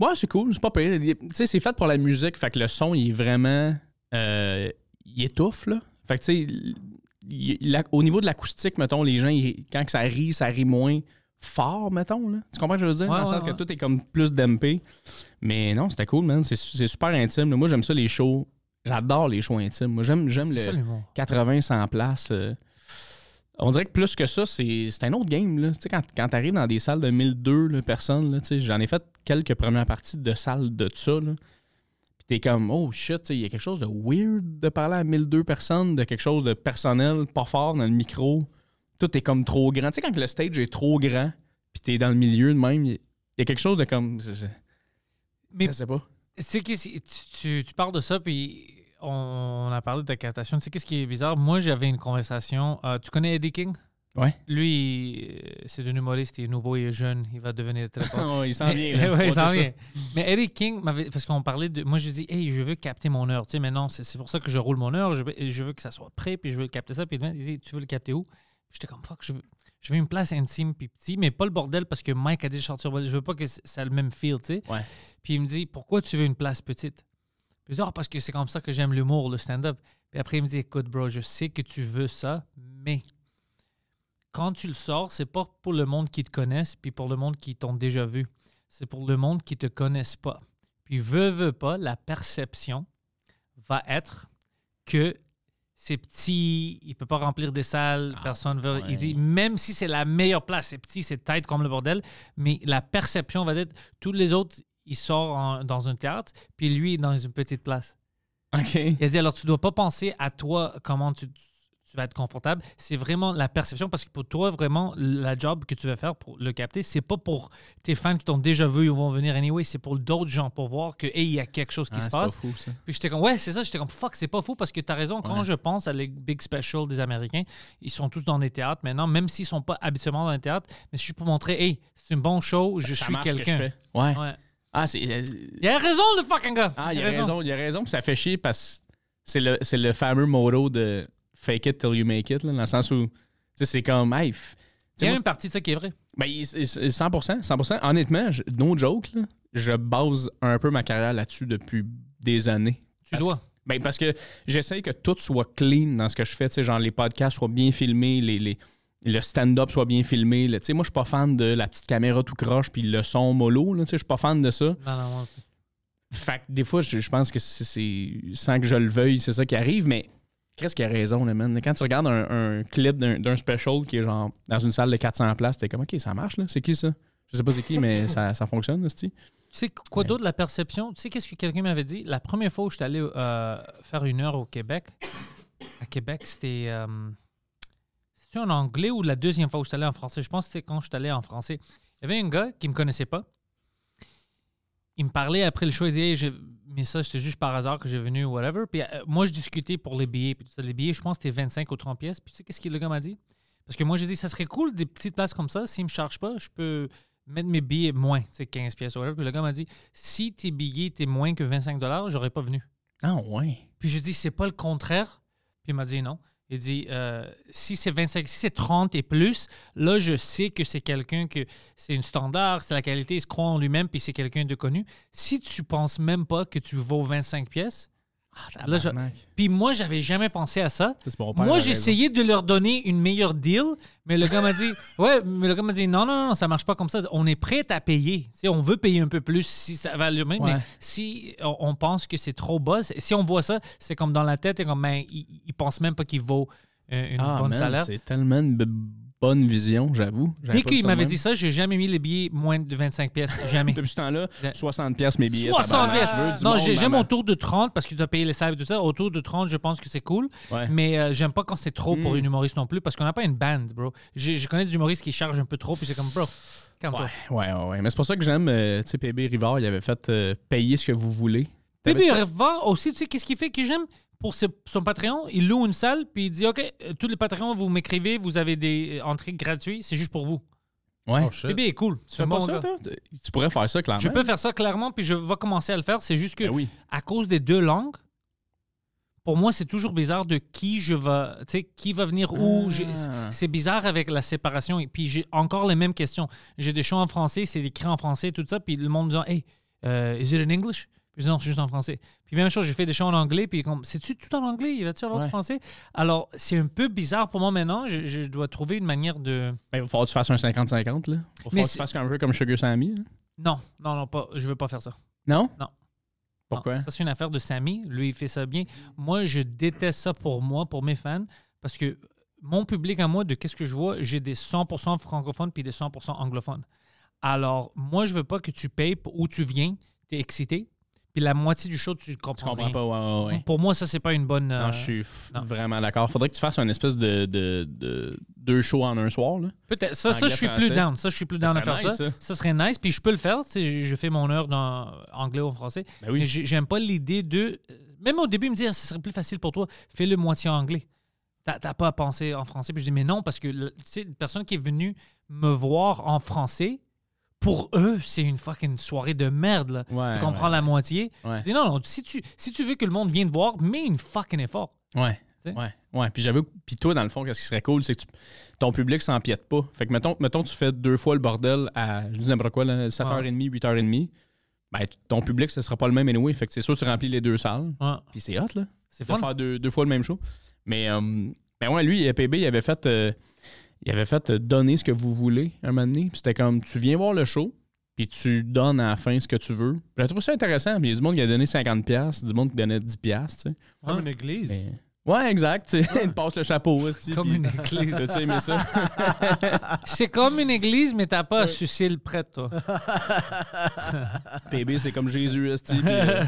Ouais, c'est cool, c'est pas payé. Tu sais, c'est fait pour la musique, fait que le son, il est vraiment. il étouffe, là. Fait que, tu sais, au niveau de l'acoustique, mettons, les gens, quand ça rit, ça rit moins fort, mettons. Tu comprends ce que je veux dire? Dans le sens que tout est comme plus dempé. Mais non, c'était cool, man. C'est, super intime. Moi, j'aime ça, les shows. J'adore les shows intimes. Moi, j'aime, j'aime le 80-100 places. Euh. On dirait que plus que ça, c'est un autre game. quand, quand tu dans des salles de 1002 personnes, j'en ai fait quelques premières parties de salles de ça. Là t'es comme, oh shit, il y a quelque chose de weird de parler à 1002 personnes, de quelque chose de personnel, pas fort dans le micro. Tout est comme trop grand. Tu sais, quand le stage est trop grand, puis t'es dans le milieu de même, il y a quelque chose de comme. Je, Mais, sais pas. Tu, tu, parles de ça, puis on a parlé de ta captation. Tu sais, qu'est-ce qui est bizarre? Moi, j'avais une conversation. Euh, tu connais Eddie King? Lui, euh, c'est de humoriste, il est nouveau, il est jeune, il va devenir très bon. il s'en vient. vient. Mais Eric King, parce qu'on parlait de. Moi, je dis, hey, je veux capter mon heure. Tu sais, maintenant, c'est pour ça que je roule mon heure. Je veux, que ça soit prêt, puis je veux capter ça. Puis il dit, tu veux le capter où J'étais comme, fuck, je veux, je veux une place intime, puis petit, mais pas le bordel parce que Mike a dit, je sur Je veux pas que ça ait le même feel, tu sais. Puis il me dit, pourquoi tu veux une place petite Je dis, ah, parce que c'est comme ça que j'aime l'humour, le stand-up. Puis après, il me dit, écoute, bro, je sais que tu veux ça, mais quand tu le sors, c'est pas pour le monde qui te connaissent, puis pour le monde qui t'ont déjà vu. C'est pour le monde qui te connaissent pas. Puis veut, veut pas, la perception va être que c'est petit, il peut pas remplir des salles, ah, personne veut. Il dit, même si c'est la meilleure place, c'est petit, c'est tight comme le bordel, mais la perception va être, tous les autres, ils sortent dans un théâtre, puis lui, dans une petite place. OK. Il dit, alors tu dois pas penser à toi, comment tu, tu vas être confortable. C'est vraiment la perception parce que pour toi, vraiment, la job que tu vas faire pour le capter, c'est pas pour tes fans qui t'ont déjà vu ou vont venir anyway, c'est pour d'autres gens pour voir que, il y a quelque chose qui se passe. Pas fou, ça. Puis j'étais comme, ouais, c'est ça, j'étais comme, fuck, c'est pas fou parce que t'as raison. Quand je pense à les big special des Américains, ils sont tous dans des théâtres maintenant, même s'ils sont pas habituellement dans les théâtres, mais si je peux montrer, hey, c'est une bonne show, je suis quelqu'un. ouais. Ah, c'est. Euh, il a raison, le fucking gars. Ah, il a, raison. il a raison, ça fait chier parce que c'est le, le fameux motto de fake it till you make it, dans le sens où c'est comme, hey, il y une partie de ça qui est vrai. Ben, 100%, 100%. Honnêtement, je, no joke, je base un peu ma carrière là-dessus depuis des années. Tu dois. Ben, parce que j'essaye que tout soit clean dans ce que je fais. Genre, les podcasts soient bien filmés, les, le stand-up soit bien filmé. Moi, je suis pas fan de la petite caméra tout croche puis le son mollo. Je suis pas fan de ça. Non, des fois, je pense que c'est sans que je le veuille, c'est ça qui arrive, mais Qu'est-ce a raison, Le man? Quand tu regardes un, clip d'un special qui est genre dans une salle de 400 places, t'es comme, OK, ça marche, là. C'est qui ça? Je sais pas c'est qui, mais ça, fonctionne, là, Tu sais, quoi d'autre, de la perception? Tu sais, qu'est-ce que quelqu'un m'avait dit? La première fois où je suis allé euh, faire une heure au Québec, à Québec, c'était. Euh, c'était en anglais ou la deuxième fois où je suis allé en français? Je pense que c'était quand je suis allé en français. Il y avait un gars qui me connaissait pas il me parlait après le show, il disait, mais ça, c'était juste par hasard que j'ai venu whatever. Puis euh, moi, je discutais pour les billets. Puis les billets, je pense que c'était 25 ou 30 pièces. Puis tu sais, qu'est-ce que le gars m'a dit? Parce que moi, j'ai dit, ça serait cool des petites places comme ça. S'il ne me charge pas, je peux mettre mes billets moins, c'est 15 pièces ou whatever. Puis le gars m'a dit, si tes billets étaient moins que 25 dollars j'aurais pas venu. Ah ouais. Puis j'ai dit, c'est pas le contraire. Puis il m'a dit non. Il dit euh, si c'est 25, si c'est 30 et plus, là, je sais que c'est quelqu'un que c'est une standard, c'est la qualité, il se croit en lui-même, puis c'est quelqu'un de connu. Si tu penses même pas que tu vaux 25 pièces, ah, je... Puis moi, j'avais jamais pensé à ça. moi, j'essayais de leur donner une meilleure deal, mais le gars m'a dit Ouais, mais le gars dit non, non, non, ça marche pas comme ça. On est prêt à payer. on veut payer un peu plus si ça va le même, mais si on pense que c'est trop bas, si on voit ça, c'est comme dans la tête, et comme, ben, ils, pensent même pas qu'il vaut euh, une ah, bonne salaire. C'est tellement bonne vision, j'avoue. Dès qu'il m'avait dit ça, j'ai jamais mis les billets moins de 25 pièces. Jamais. Depuis ce temps-là, 60 pièces mes billets. 60 pièces. non, j'aime autour de 30 parce que tu as payé les salles et tout ça. Autour de 30, je pense que c'est cool. Mais euh, j'aime pas quand c'est trop pour hmm. une humoriste non plus parce qu'on n'a pas une bande, bro. Je, connais des humoristes qui chargent un peu trop puis c'est comme, bro. ouais, ouais, ouais, ouais, Mais c'est pour ça que j'aime, euh, tu sais, PB Rivard, il avait fait euh, payer ce que vous voulez. PB Rivard aussi, tu sais, qu'est-ce qui fait que j'aime pour son Patreon, il loue une salle, puis il dit OK, euh, tous les Patreons, vous m'écrivez, vous avez des euh, entrées gratuites, c'est juste pour vous. Ouais. C'est oh, eh cool. Tu, fais pas ça, toi? tu pourrais faire ça clairement. Je peux faire ça clairement, puis je vais commencer à le faire. C'est juste que, ben à cause des deux langues, pour moi, c'est toujours bizarre de qui je vais, qui va venir où. Ah. C'est bizarre avec la séparation. Et puis, j'ai encore les mêmes questions. J'ai des chants en français, c'est écrit en français, tout ça. Puis le monde me dit, hey, euh, is it in English? Puis non, c'est juste en français. Puis même chose, j'ai fait des shows en anglais, puis comme, c'est-tu tout en anglais? Il va-tu avoir du français? Alors, c'est un peu bizarre pour moi maintenant. Je, dois trouver une manière de. Ben, il va falloir que tu fasses un 50-50, là. Il va falloir que tu fasses un peu comme Sugar Sammy, Non, non, non, pas, je veux pas faire ça. Non? Non. Pourquoi? ça, c'est une affaire de Sammy. Lui, il fait ça bien. Moi, je déteste ça pour moi, pour mes fans, parce que mon public à moi, de qu'est-ce que je vois, j'ai des 100% francophones puis des 100% anglophones. Alors, moi, je veux pas que tu payes où tu viens, tu es excité, puis la moitié du show, tu comprends, pas. Pour moi, ça, c'est pas une bonne. Non, euh, je suis vraiment d'accord. Faudrait que tu fasses un espèce de, deux shows en un soir. Peut-être. Ça, ça, je suis plus down. Ça, je suis plus down à faire ça. ça. serait nice. Puis je peux le faire. Je fais mon heure dans anglais ou français. Ben oui. Mais j'aime pas l'idée de. Euh, même au début, il me dit, ce serait plus facile pour toi. Fais-le moitié en anglais. T'as pas à penser en français. Puis je dis, mais non, parce que une personne qui est venue me voir en français, pour eux, c'est une fucking soirée de merde. tu comprends la moitié. Dis, non, si tu, veux que le monde vienne te voir, mets une fucking effort. Ouais. Ouais. Ouais. Puis j'avoue, puis toi, dans le fond, qu'est-ce qui serait cool, c'est que ton public s'empiète pas. Fait que mettons, mettons, tu fais deux fois le bordel à, je dis quoi, là, 7h30, 8h30. Ben, ton public, ce sera pas le même anyway. Fait que c'est sûr, tu remplis les deux salles. Puis c'est hot, là. C'est fun. faire deux, fois le même show. Mais, euh, ben ouais, lui, PB, il avait fait. Euh, il avait fait euh, donner ce que vous voulez un moment donné. C'était comme tu viens voir le show, puis tu donnes à la fin ce que tu veux. J'ai trouvé trouve ça intéressant. Puis, il y a du monde qui a donné 50$, du monde qui donnait 10$. Tu sais. Comme une église. Ouais, exact. Ah. Il passe le chapeau. Aussi, comme une église. As-tu aimé ça? c'est comme une église, mais t'as pas à sucer le prêtre, toi. Bébé, c'est comme Jésus, esti. Euh,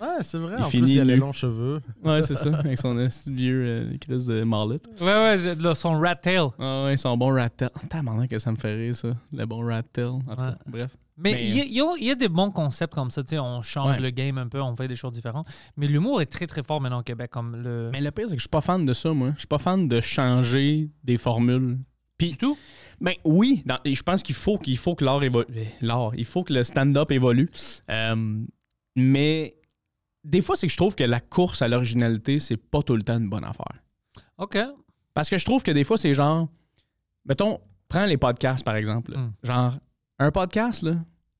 ouais, c'est vrai. en plus, il a les longs cheveux. Ouais, c'est ça. Avec son vieux euh, de Marlet. Ouais, ouais, son rat tail. Ah ouais, son bon rat tail. T'as que ça me fait rire, ça. Le bon rat tail. En tout bref. Mais il y, a des bons concepts comme ça, tu sais, on change le game un peu, on fait des choses différentes. Mais l'humour est très très fort maintenant au Québec. Comme le... Mais le pire, c'est que je suis pas fan de ça, moi. Je suis pas fan de changer des formules. Puis, tout? Ben oui, je pense qu'il faut, qu'il faut que l'art évolue. Eh, l'art, il faut que le stand-up évolue. Euh, mais des fois, c'est que je trouve que la course à l'originalité, c'est pas tout le temps une bonne affaire. OK. Parce que je trouve que des fois, c'est genre. Mettons, prends les podcasts, par exemple. Hmm. Genre, un podcast, là,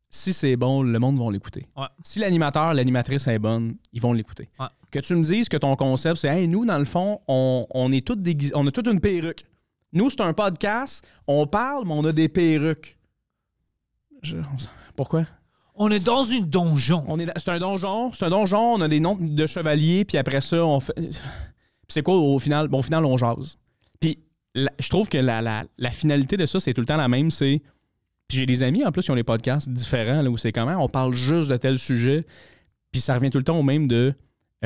si c'est bon, le monde va l'écouter. Si l'animateur, l'animatrice est bonne, ils vont l'écouter. Que tu me dises que ton concept, c'est hey, nous, dans le fond, on, est toutes on a toute une perruque. Nous, c'est un podcast, on parle, mais on a des perruques. pourquoi? On est dans une donjon. On est, c'est un donjon, c'est un donjon, on a des noms de chevaliers, puis après ça, on fait. c'est quoi au final? Bon, au final, on jase. Puis je trouve que la finalité de ça, c'est tout le temps la même, c'est puis j'ai des amis en plus qui ont des podcasts différents là, où c'est quand même, on parle juste de tel sujet, puis ça revient tout le temps au même de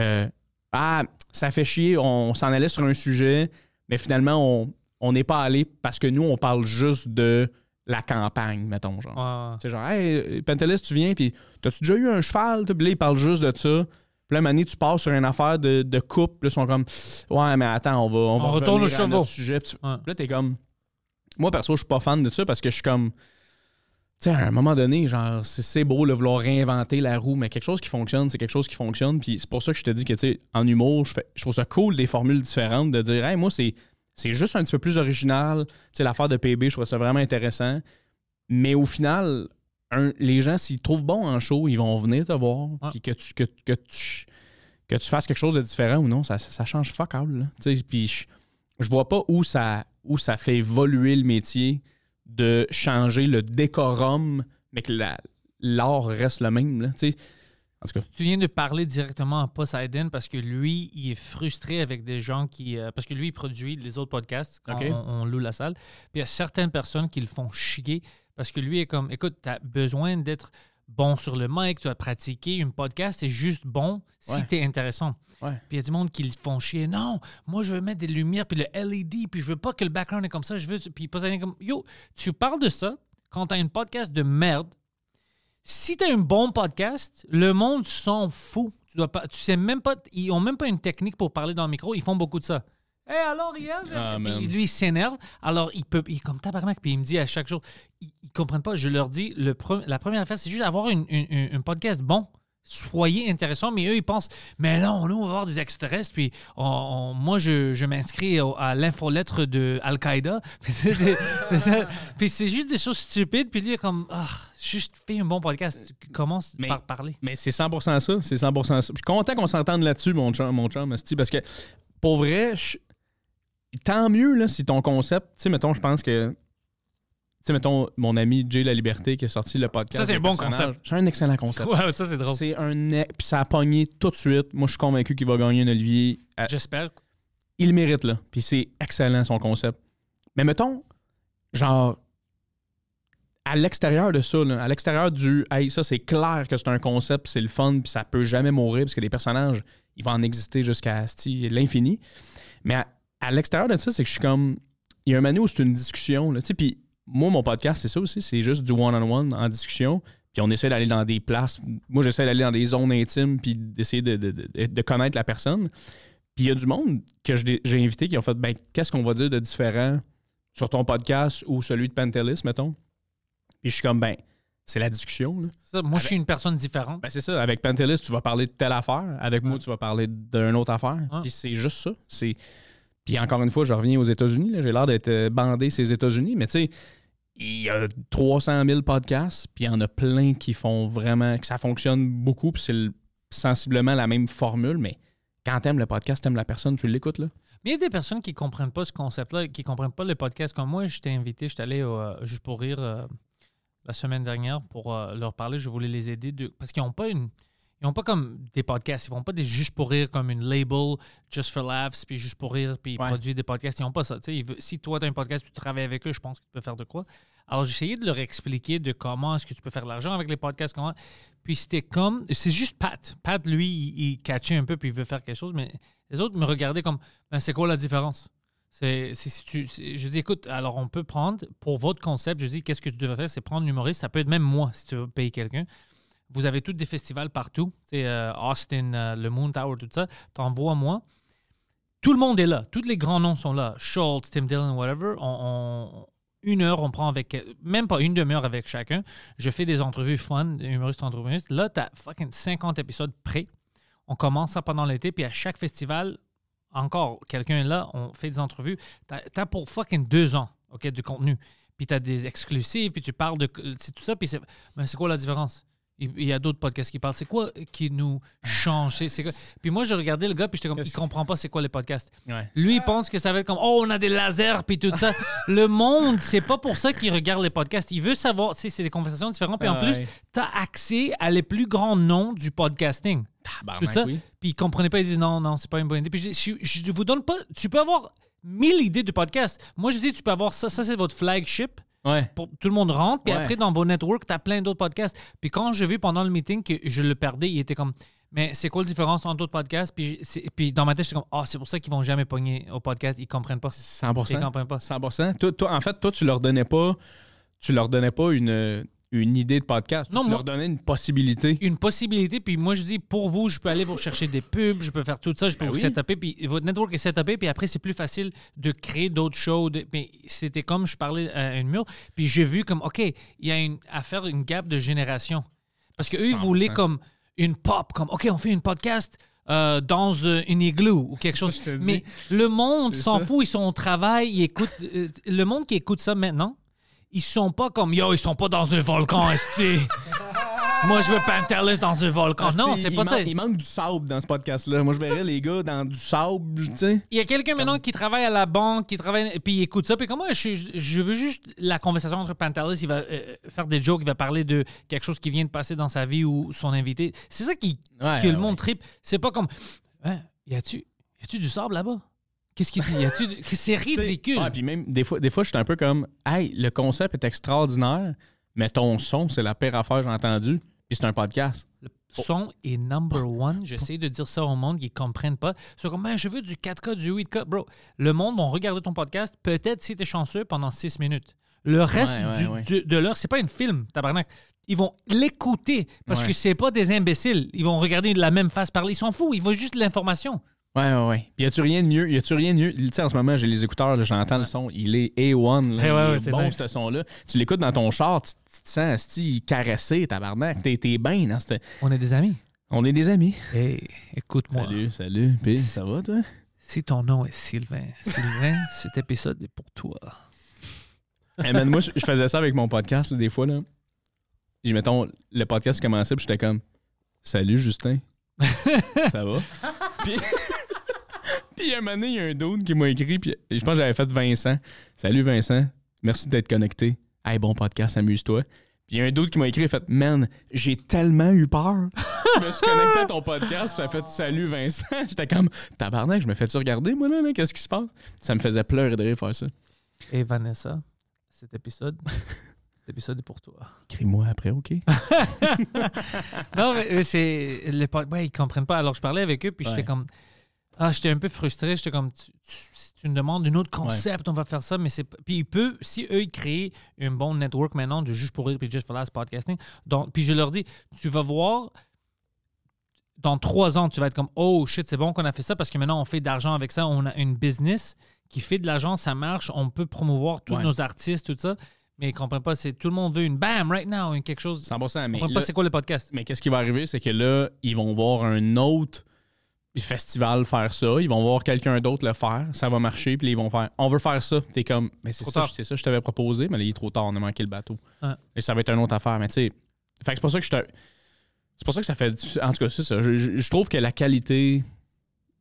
euh, Ah, ça fait chier, on s'en allait sur un sujet, mais finalement on n'est pas allé parce que nous on parle juste de la campagne, mettons. Genre, c'est genre, hey, Pentelis, tu viens, puis t'as-tu déjà eu un cheval? Puis là, il parle juste de ça. Puis là, tu passes sur une affaire de, de couple. là, ils sont comme, ouais, mais attends, on va, on, retourne au sujet. Puis là, t'es comme, moi, perso, je suis pas fan de ça parce que je suis comme, sais, à un moment donné, genre, c'est beau le vouloir réinventer la roue, mais quelque chose qui fonctionne, c'est quelque chose qui fonctionne. Puis c'est pour ça que je te dis que, tu sais, en humour, je, trouve ça cool des formules différentes de dire, hey, moi, c'est, juste un petit peu plus original. Tu sais, l'affaire de PB, je trouve ça vraiment intéressant. Mais au final, les gens, s'ils trouvent bon en show, ils vont venir te voir. Ah. que tu, tu, que tu fasses quelque chose de différent ou non, ça, ça change fuck sais, Puis je, vois pas où ça, où ça fait évoluer le métier de changer le décorum, mais que l'art reste le même. Là, Tu viens de parler directement à Poseidon parce que lui, il est frustré avec des gens qui. Euh, parce que lui, il produit les autres podcasts quand on, loue la salle. Puis il y a certaines personnes qui le font chier parce que lui est comme écoute, tu as besoin d'être bon sur le mic, tu as pratiqué, une podcast, c'est juste bon si tu es intéressant. Puis il y a du monde qui le font chier. Non, moi, je veux mettre des lumières, puis le LED, puis je veux pas que le background est comme ça. Je veux. Puis pas comme. Yo, tu parles de ça quand tu as un podcast de merde. Si tu as un bon podcast, le monde s'en fout. Tu, dois pas, tu sais même pas. Ils ont même pas une technique pour parler dans le micro. Ils font beaucoup de ça. et alors hier, ah, lui, il s'énerve. Alors, il peut, il est comme tabarnak, puis il me dit à chaque jour, ne comprennent pas. Je leur dis, le la première affaire, c'est juste d'avoir une, podcast bon. Soyez intéressant, mais eux, ils pensent, mais non, nous, on va avoir des extraterrestres, puis moi, je, m'inscris à l'infolettre de Al-Qaïda. puis c'est juste des choses stupides, puis lui, il est comme, ah, juste fais un bon podcast, commence par parler. Mais c'est 100% ça, c'est 100% ça. Je suis content qu'on s'entende là-dessus, mon chum, mon parce que pour vrai, tant mieux là, si ton concept, tu sais, mettons, je pense que sais, mettons, mon ami Jay La Liberté qui a sorti le podcast. Ça, c'est un bon concept. C'est un excellent concept. Ouais, ça, c'est drôle. Puis ça a pogné tout de suite. Moi, je suis convaincu qu'il va gagner un Olivier. J'espère. Il mérite, là. Puis c'est excellent, son concept. Mais mettons, genre, à l'extérieur de ça, à l'extérieur du Hey, ça, c'est clair que c'est un concept, c'est le fun, puis ça peut jamais mourir, parce que les personnages, ils vont en exister jusqu'à l'infini. Mais à, l'extérieur de ça, c'est que je suis comme. Il y a un moment où c'est une discussion, là, tu sais, puis moi, mon podcast, c'est ça aussi. C'est juste du one-on-one en discussion. Puis on essaie d'aller dans des places. Moi, j'essaie d'aller dans des zones intimes puis d'essayer de, connaître la personne. Puis il y a du monde que j'ai invité qui ont fait ben, qu'est-ce qu'on va dire de différent sur ton podcast ou celui de Pantelis, mettons. Puis je suis comme ben, c'est la discussion. Là. moi, je suis une personne différente. Ben, c'est ça. Avec Pantelis, tu vas parler de telle affaire. Avec moi, tu vas parler d'une autre affaire. Puis c'est juste ça. C'est puis encore une fois, je reviens aux États-Unis. J'ai l'air d'être euh, bandé ces États-Unis, mais tu sais, il y a 300 000 podcasts, puis il y en a plein qui font vraiment, que ça fonctionne beaucoup, puis c'est sensiblement la même formule, mais quand t'aimes le podcast, t'aimes la personne, tu l'écoutes, là. Mais il y a des personnes qui comprennent pas ce concept-là, qui comprennent pas le podcast. Comme moi, j'étais invité, j'étais allé euh, juste pour rire euh, la semaine dernière pour leur parler. Je voulais les aider parce qu'ils n'ont pas une ils ont pas comme des podcasts, ils font pas des juste pour rire comme une label, Just for Laughs, puis juste pour rire, puis ils produisent des podcasts. Ils ont pas ça. si toi, tu as un podcast, tu travailles avec eux, je pense que tu peux faire de quoi. Alors, j'ai essayé de leur expliquer de comment est-ce que tu peux faire de l'argent avec les podcasts, comment. Puis c'était comme. C'est juste Pat. Pat, lui, il, catchait un peu, puis il veut faire quelque chose, mais les autres me regardaient comme ben, c'est quoi la différence c'est, si tu, je dis, écoute, alors on peut prendre, pour votre concept, je dis, qu'est-ce que tu devrais faire? C'est prendre l'humoriste. Ça peut être même moi, si tu veux payer quelqu'un vous avez tous des festivals partout, C'est euh, Austin, euh, le Moon Tower, tout ça, t'envoies moi. Tout le monde est là, tous les grands noms sont là, Schultz, Tim Dillon, whatever. On, une heure, on prend avec, même pas une demi-heure avec chacun. Je fais des entrevues fun, humoristes, entrepreneurs. Là, t'as fucking 50 épisodes prêts. On commence ça pendant l'été, puis à chaque festival, encore quelqu'un est là, on fait des entrevues. T'as as pour fucking deux ans, OK, du contenu. Puis t'as des exclusives. puis tu parles de. C'est tout ça, puis c'est. Mais c'est quoi la différence? il y a d'autres podcasts qui parlent. C'est quoi qui nous change? C'est, Puis moi, je regardais le gars, puis j'étais comme, il comprend pas c'est quoi les podcasts. Lui, il pense que ça va être comme, oh, on a des lasers, puis tout ça. le monde, c'est pas pour ça qu'il regarde les podcasts. Il veut savoir, c'est, c'est des conversations différentes. Puis en plus, tu as accès à les plus grands noms du podcasting. tout ça. Puis ils comprenaient pas, Il disent, non, non, c'est pas une bonne idée. Puis je, je, vous donne pas, tu peux avoir mille idées de podcasts. Moi, je dis, tu peux avoir ça, ça c'est votre flagship tout le monde rentre, puis après, dans vos networks, tu as plein d'autres podcasts. Puis quand j'ai vu pendant le meeting que je le perdais, il était comme mais c'est quoi la différence entre d'autres podcasts? Puis, puis dans ma tête, je comme, ah, c'est pour ça qu'ils vont jamais pogner au podcast. Ils comprennent pas. 100 Ils comprennent pas. 100 En fait, toi, tu leur donnais pas, tu leur donnais pas une, une idée de podcast. Non, leur donner une possibilité. Une possibilité, puis moi je dis pour vous, je peux aller vous chercher des pubs, je peux faire tout ça, je peux ben vous set puis votre network est setupé, puis après c'est plus facile de créer d'autres shows. mais c'était comme je parlais à une mur, puis j'ai vu comme OK, il y a une, à faire une gap de génération. Parce qu'eux, ils voulaient comme une pop, comme OK, on fait une podcast. Euh, dans euh, une igloo ou quelque chose. mais le monde s'en fout, ils sont au travail, ils écoutent. Euh, le monde qui écoute ça maintenant, ils sont pas comme yo, ils sont pas dans un volcan, Moi, je veux Pantelis dans un volcan. non, c'est pas ça. Il manque du sable dans ce podcast-là. Moi, je verrais les gars dans du sable, tu sais. Il y a quelqu'un maintenant qui travaille à la banque, qui travaille, puis il écoute ça. Puis comment je, je veux juste la conversation entre Pantelis, il va euh, euh, faire des jokes, il va parler de quelque chose qui vient de passer dans sa vie ou son invité. C'est ça qui, le monde trip. C'est pas comme, hein, y a-tu, y a-tu du sable là-bas? Qu'est-ce qu'il dit? C'est ridicule. puis même, des fois, des fois, je suis un peu comme, hey, le concept est extraordinaire, mais ton son, c'est la pire affaire que j'ai entendu. puis c'est un podcast. Le son est number one. J'essaie de dire ça au monde, ils ne comprennent pas. C'est comme, je veux du 4K, du 8K. Bro, le monde va regarder ton podcast, peut-être si tu es chanceux, pendant 6 minutes. Le reste de l'heure, c'est pas une film, tabarnak. Ils vont l'écouter parce que c'est pas des imbéciles. Ils vont regarder de la même face parler. Ils s'en foutent. Ils veulent juste l'information. Ouais, ouais, ouais. Puis y a-tu rien de mieux? Y a-tu rien de mieux? Tu sais, en ce moment, j'ai les écouteurs, j'entends le son. Il est A1. Là, eh ouais, ouais, c'est bon, ce son-là. Tu l'écoutes dans ton char, tu, te sens caressé, tabarnak. T'es, t'es bien. Hein, On est des amis. On est des amis. Hey, eh, écoute-moi. Salut, salut. Puis, ça va, toi? Si ton nom est Sylvain, Sylvain, cet épisode est pour toi. hey, eh, man, moi, je, faisais ça avec mon podcast, des fois. là. J'ai, mettons, le podcast commençait, puis j'étais comme, Salut, Justin. ça va? Puis. Puis un moment il y a un d'autre qui m'a écrit, puis je pense que j'avais fait Vincent. Salut Vincent, merci d'être connecté. Hey, bon podcast, amuse-toi. Puis il y a un d'autre qui m'a écrit, il a fait Man, j'ai tellement eu peur. je me suis connecté à ton podcast, ça fait Salut Vincent. J'étais comme Tabarnak, je me fais-tu regarder, moi, là, qu'est-ce qui se passe Ça me faisait pleurer de rire faire ça. Et Vanessa, cet épisode. cet épisode est pour toi. Écris-moi après, OK? non, mais, c'est. Les, ouais, ils comprennent pas. Alors, je parlais avec eux, puis j'étais comme. Ah, j'étais un peu frustré. J'étais comme, tu, si tu me demandes un autre concept, on va faire ça, mais c'est. Puis il peut, si eux, ils créent un bon network maintenant de Juste pour rire puis juste for Last podcasting, donc, puis je leur dis, tu vas voir, dans trois ans, tu vas être comme, oh shit, c'est bon qu'on a fait ça parce que maintenant on fait d'argent avec ça, on a une business qui fait de l'argent, ça marche, on peut promouvoir tous nos artistes, tout ça. Mais ils ne comprennent pas, c'est tout le monde veut une bam right now, quelque chose. 100%, ne comprennent pas c'est quoi le podcast. Mais qu'est-ce qui va arriver, c'est que là, ils vont voir un autre festival, faire ça, ils vont voir quelqu'un d'autre le faire, ça va marcher, puis ils vont faire on veut faire ça. T'es comme, mais c'est ça, c'est ça, je t'avais proposé, mais là, il est trop tard, on a manqué le bateau. Et ça va être une autre affaire, mais tu sais. Fait c'est pour ça que je te. C'est pour ça que ça fait. En tout cas, c'est ça. Je, trouve que la qualité.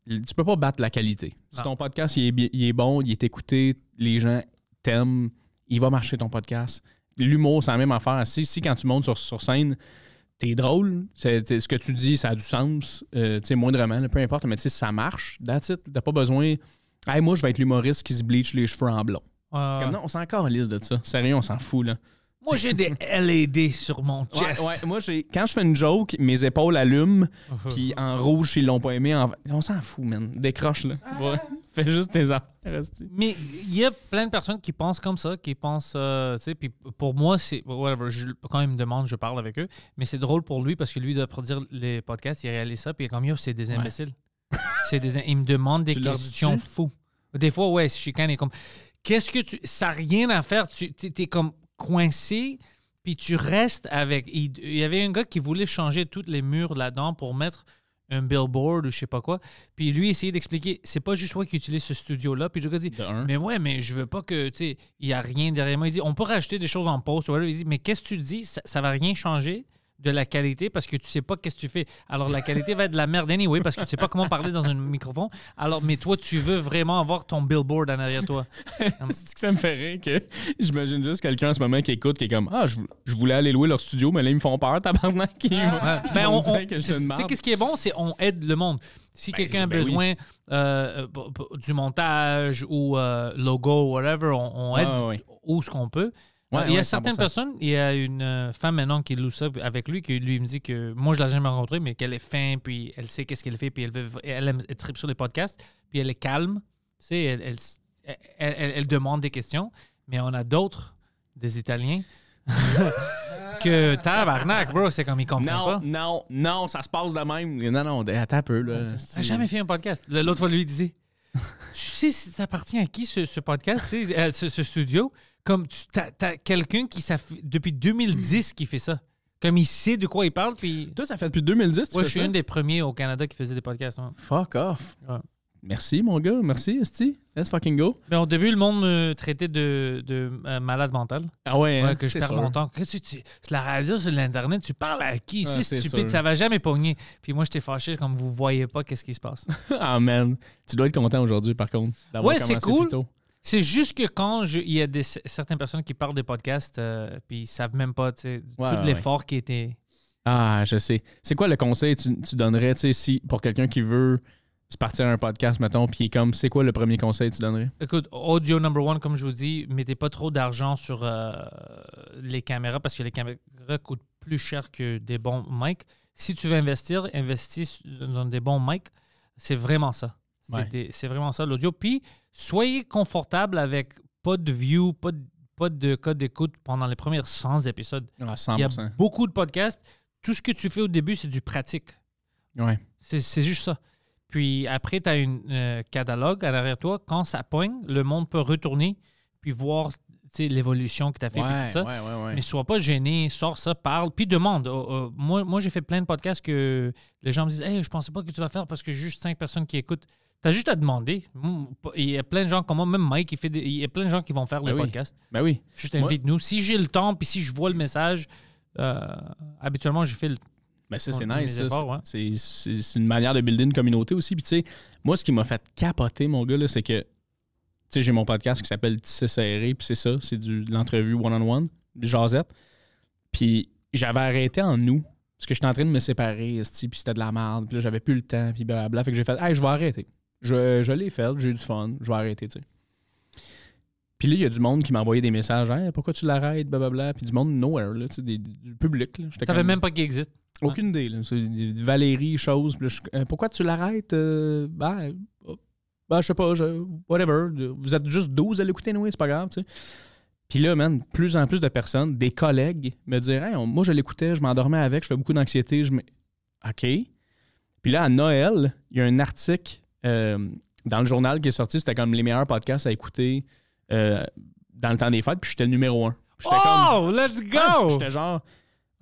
Tu peux pas battre la qualité. Si ton podcast, il est, bon, il est écouté, les gens t'aiment, il va marcher ton podcast. L'humour, c'est la même affaire. Si, si quand tu montes sur scène, t'es drôle, ce que tu dis, ça a du sens, euh, tu sais, moindrement, peu importe, mais tu sais, ça marche, T'as pas besoin. Hey, moi, je vais être l'humoriste qui se bleach les cheveux en blanc. Ah. » Comme non, on s'en liste de ça. Sérieux, on s'en fout, là. Moi, j'ai des LED sur mon chest. Moi, j'ai... quand je fais une joke, mes épaules allument, puis en rouge, ils l'ont pas aimé. En... On s'en fout, man. Décroche, là. Ah. Fais juste tes affaires. Mais il y a plein de personnes qui pensent comme ça, qui pensent, euh, tu sais, puis pour moi, c'est, quand ils me demandent, je parle avec eux, mais c'est drôle pour lui parce que lui, il doit produire les podcasts, il réalise ça, puis il est comme, yo, c'est des imbéciles. il me demande des questions fous. Des fois, ouais, Chicane est comme, qu'est-ce que tu, ça n'a rien à faire, tu, t'es comme, coincé, puis tu restes avec. Il, y avait un gars qui voulait changer tous les murs là-dedans pour mettre un billboard ou je sais pas quoi. Puis lui essayait d'expliquer, c'est pas juste moi qui utilise ce studio-là. Puis le gars dit, mais ouais, mais je veux pas que, tu il y a rien derrière moi. Il dit, on peut rajouter des choses en poste. Il dit, mais qu'est-ce que tu dis? Ça, ça va rien changer de la qualité parce que tu sais pas qu'est-ce que tu fais. Alors la qualité va être de la merde anyway parce que tu sais pas comment parler dans un microphone. Alors mais toi tu veux vraiment avoir ton billboard en arrière toi. C'est que ça me fait rire que j'imagine juste quelqu'un en ce moment qui écoute qui est comme ah je, voulais aller louer leur studio mais là ils me font peur tabarnak qui ben, on, Tu qu'est-ce qui est bon c'est on aide le monde. Si ben, quelqu'un a ben besoin euh, du montage ou euh, logo whatever on, aide ah, où ce qu'on peut il y a certaines personnes, il y a une euh, femme maintenant qui loue ça avec lui, qui lui me dit que moi je l'ai jamais rencontrée, mais qu'elle est fin, puis elle sait qu'est-ce qu'elle fait, puis elle, veut, elle aime être sur les podcasts, puis elle est calme, tu sais, elle, elle, demande des questions, mais on a d'autres, des Italiens. que tabarnak, bro, c'est comme ils comprennent non, pas. Non, non, ça se passe de même. Non, non, attends un peu. Là. J'ai jamais fait un podcast. L'autre fois, lui, il disait sais, ça appartient à qui ce, podcast, ce, studio? Comme tu as, quelqu'un qui, ça, depuis 2010, qui fait ça. Comme il sait de quoi il parle. Puis... Toi, ça fait depuis 2010? Moi, je suis un des premiers au Canada qui faisait des podcasts. Fuck off. Merci, mon gars. Merci, Esti. Let's fucking go. Mais au début, le monde me traitait de, euh, malade mental. Ah ouais, hein? ouais Que je perds mon temps. la radio, sur l'Internet, tu parles à qui ici, ah, stupide? Ça va jamais pogner. Puis moi, j'étais fâché, comme vous voyez pas qu'est-ce qui se passe. ah, man. Tu dois être content aujourd'hui, par contre. Ouais, c'est cool. C'est juste que quand il y a des, certaines personnes qui parlent des podcasts, euh, puis ils savent même pas tu sais, tout l'effort qui était. Ah, je sais. C'est quoi le conseil que tu, tu donnerais si, pour quelqu'un qui veut parti partir un podcast, mettons, puis comme, c'est quoi le premier conseil que tu donnerais? Écoute, audio number one, comme je vous dis, mettez pas trop d'argent sur euh, les caméras parce que les caméras coûtent plus cher que des bons mics. Si tu veux investir, investis dans des bons mics. C'est vraiment ça. C'est vraiment ça l'audio. Puis, soyez confortable avec pas de view, pas de, pas code d'écoute pendant les premiers 100 épisodes. Il y a beaucoup de podcasts. Tout ce que tu fais au début, c'est du pratique. Ouais. C'est juste ça. Puis après, tu as un euh, catalogue à l'arrière toi. Quand ça poigne, le monde peut retourner puis voir l'évolution que tu as fait. Mais tout Mais sois pas gêné, sors ça, parle, puis demande. Oh, oh, moi, moi j'ai fait plein de podcasts que les gens me disent Hey, je pensais pas que tu vas faire parce que juste cinq personnes qui écoutent. Tu as juste à demander. Il y a plein de gens comme moi, même Mike, il, fait il y a plein de gens qui vont faire le ben podcast. Ben oui. Juste invite-nous. Si j'ai le temps, puis si je vois le message, euh, habituellement, je fais le ben, ça, c'est nice. Hein. C'est une manière de builder une communauté aussi. Puis, tu sais, moi, ce qui m'a fait capoter, mon gars, c'est que, tu j'ai mon podcast qui s'appelle Tissé Serré, puis c'est ça, c'est de l'entrevue one-on-one, jazette. Puis, j'avais arrêté en nous parce que j'étais en train de me séparer, puis c'était de la merde, puis là, j'avais plus le temps, puis blablabla. Fait que j'ai fait, hey, je vais arrêter. Je, je l'ai fait, j'ai eu du fun, je vais arrêter, tu sais. Puis là, il y a du monde qui m'envoyait des messages, hey, pourquoi tu l'arrêtes, blablabla, puis du monde nowhere, là, du public. Là. Ça savais même pas qu'il existe. Aucune idée. Valérie, chose. Euh, pourquoi tu l'arrêtes? Euh, ben, oh, ben, je sais pas, whatever. Vous êtes juste 12 à l'écouter, nous, c'est pas grave, tu Puis là, man, plus en plus de personnes, des collègues, me diraient Moi, je l'écoutais, je m'endormais avec, je fais beaucoup d'anxiété. Je OK. Puis là, à Noël, il y a un article euh, dans le journal qui est sorti. C'était comme les meilleurs podcasts à écouter dans le temps des fêtes. Puis j'étais le numéro un. oh, let's go! J'étais genre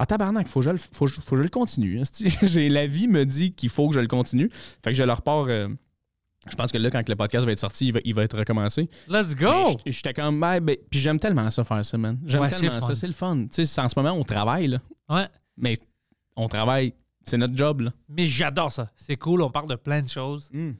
ah, tabarnak, faut je faut, que je le continue. Hein, la vie me dit qu'il faut que je le continue. Fait que je leur repars. Euh, je pense que là, quand le podcast va être sorti, il va, être recommencé. Let's go! J'étais comme, ben, ben, puis j'aime tellement ça faire ça, man. J'aime tellement ça. C'est le fun. Tu sais, en ce moment, on travaille, Ouais. Mais on travaille. C'est notre job, là. Mais j'adore ça. C'est cool. On parle de plein de choses. Hmm.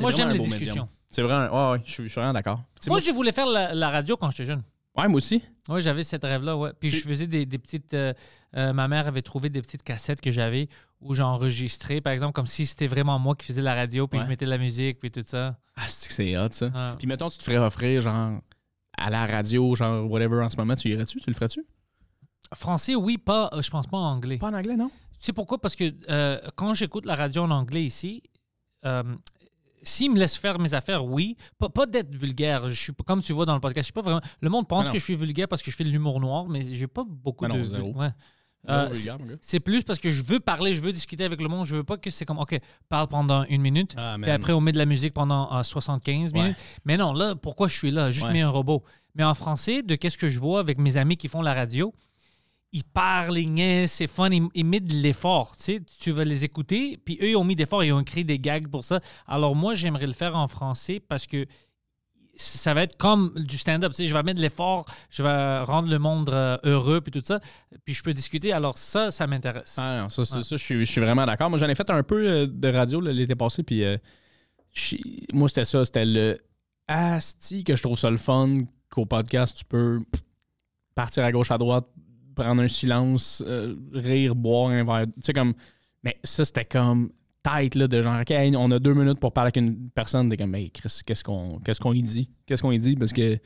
Moi, j'aime les discussions. C'est vrai. Ouais, ouais, je suis vraiment d'accord. Moi, je voulais faire la radio quand j'étais jeune. Ouais, moi aussi. Oui, j'avais cette rêve-là, ouais. Puis je faisais des, petites. Euh, euh, ma mère avait trouvé des petites cassettes que j'avais où j'enregistrais, par exemple, comme si c'était vraiment moi qui faisais la radio, puis je mettais de la musique, puis tout ça. Ah, c'est que c'est hot, ça. Ah. Puis mettons, tu te ferais offrir, genre, à la radio, genre, whatever, en ce moment, tu irais-tu? Tu le ferais-tu? Français, oui, pas. Euh, je pense pas en anglais. Pas en anglais, non? Tu sais pourquoi? Parce que quand j'écoute la radio en anglais ici, s'il me laisse faire mes affaires, oui. Pas, d'être vulgaire. Je suis comme tu vois dans le podcast, je suis pas vraiment. Le monde pense que je suis vulgaire parce que je fais de l'humour noir, mais j'ai pas beaucoup de. Euh, c'est plus parce que je veux parler, je veux discuter avec le monde. Je veux pas que c'est comme, OK, parle pendant une minute, ah, puis après on met de la musique pendant 75 ah, minutes. Mais non, là, pourquoi je suis là? Juste mets un robot. Mais en français, de qu'est-ce que je vois avec mes amis qui font la radio, ils parlent, c'est fun, ils, mettent de l'effort. Tu, sais, tu vas les écouter, puis eux, ils ont mis d'effort, ils ont créé des gags pour ça. Alors moi, j'aimerais le faire en français parce que ça va être comme du stand-up. Tu sais, je vais mettre de l'effort, je vais rendre le monde euh, heureux, puis tout ça. Puis je peux discuter. Alors ça, ça m'intéresse. Ah ça, je, suis, vraiment d'accord. Moi, j'en ai fait un peu euh, de radio l'été passé, puis euh, moi, c'était ça. C'était le asti que je trouve ça le fun qu'au podcast, tu peux partir à gauche, à droite, prendre un silence, euh, rire, boire un verre. Tu sais, comme. Mais ça, c'était comme tête, là, de genre, OK, on a deux minutes pour parler avec une personne. T'es comme, mais Chris, qu'est-ce qu'on qu'est-ce qu'on y dit? Qu'est-ce qu'on y dit? Parce que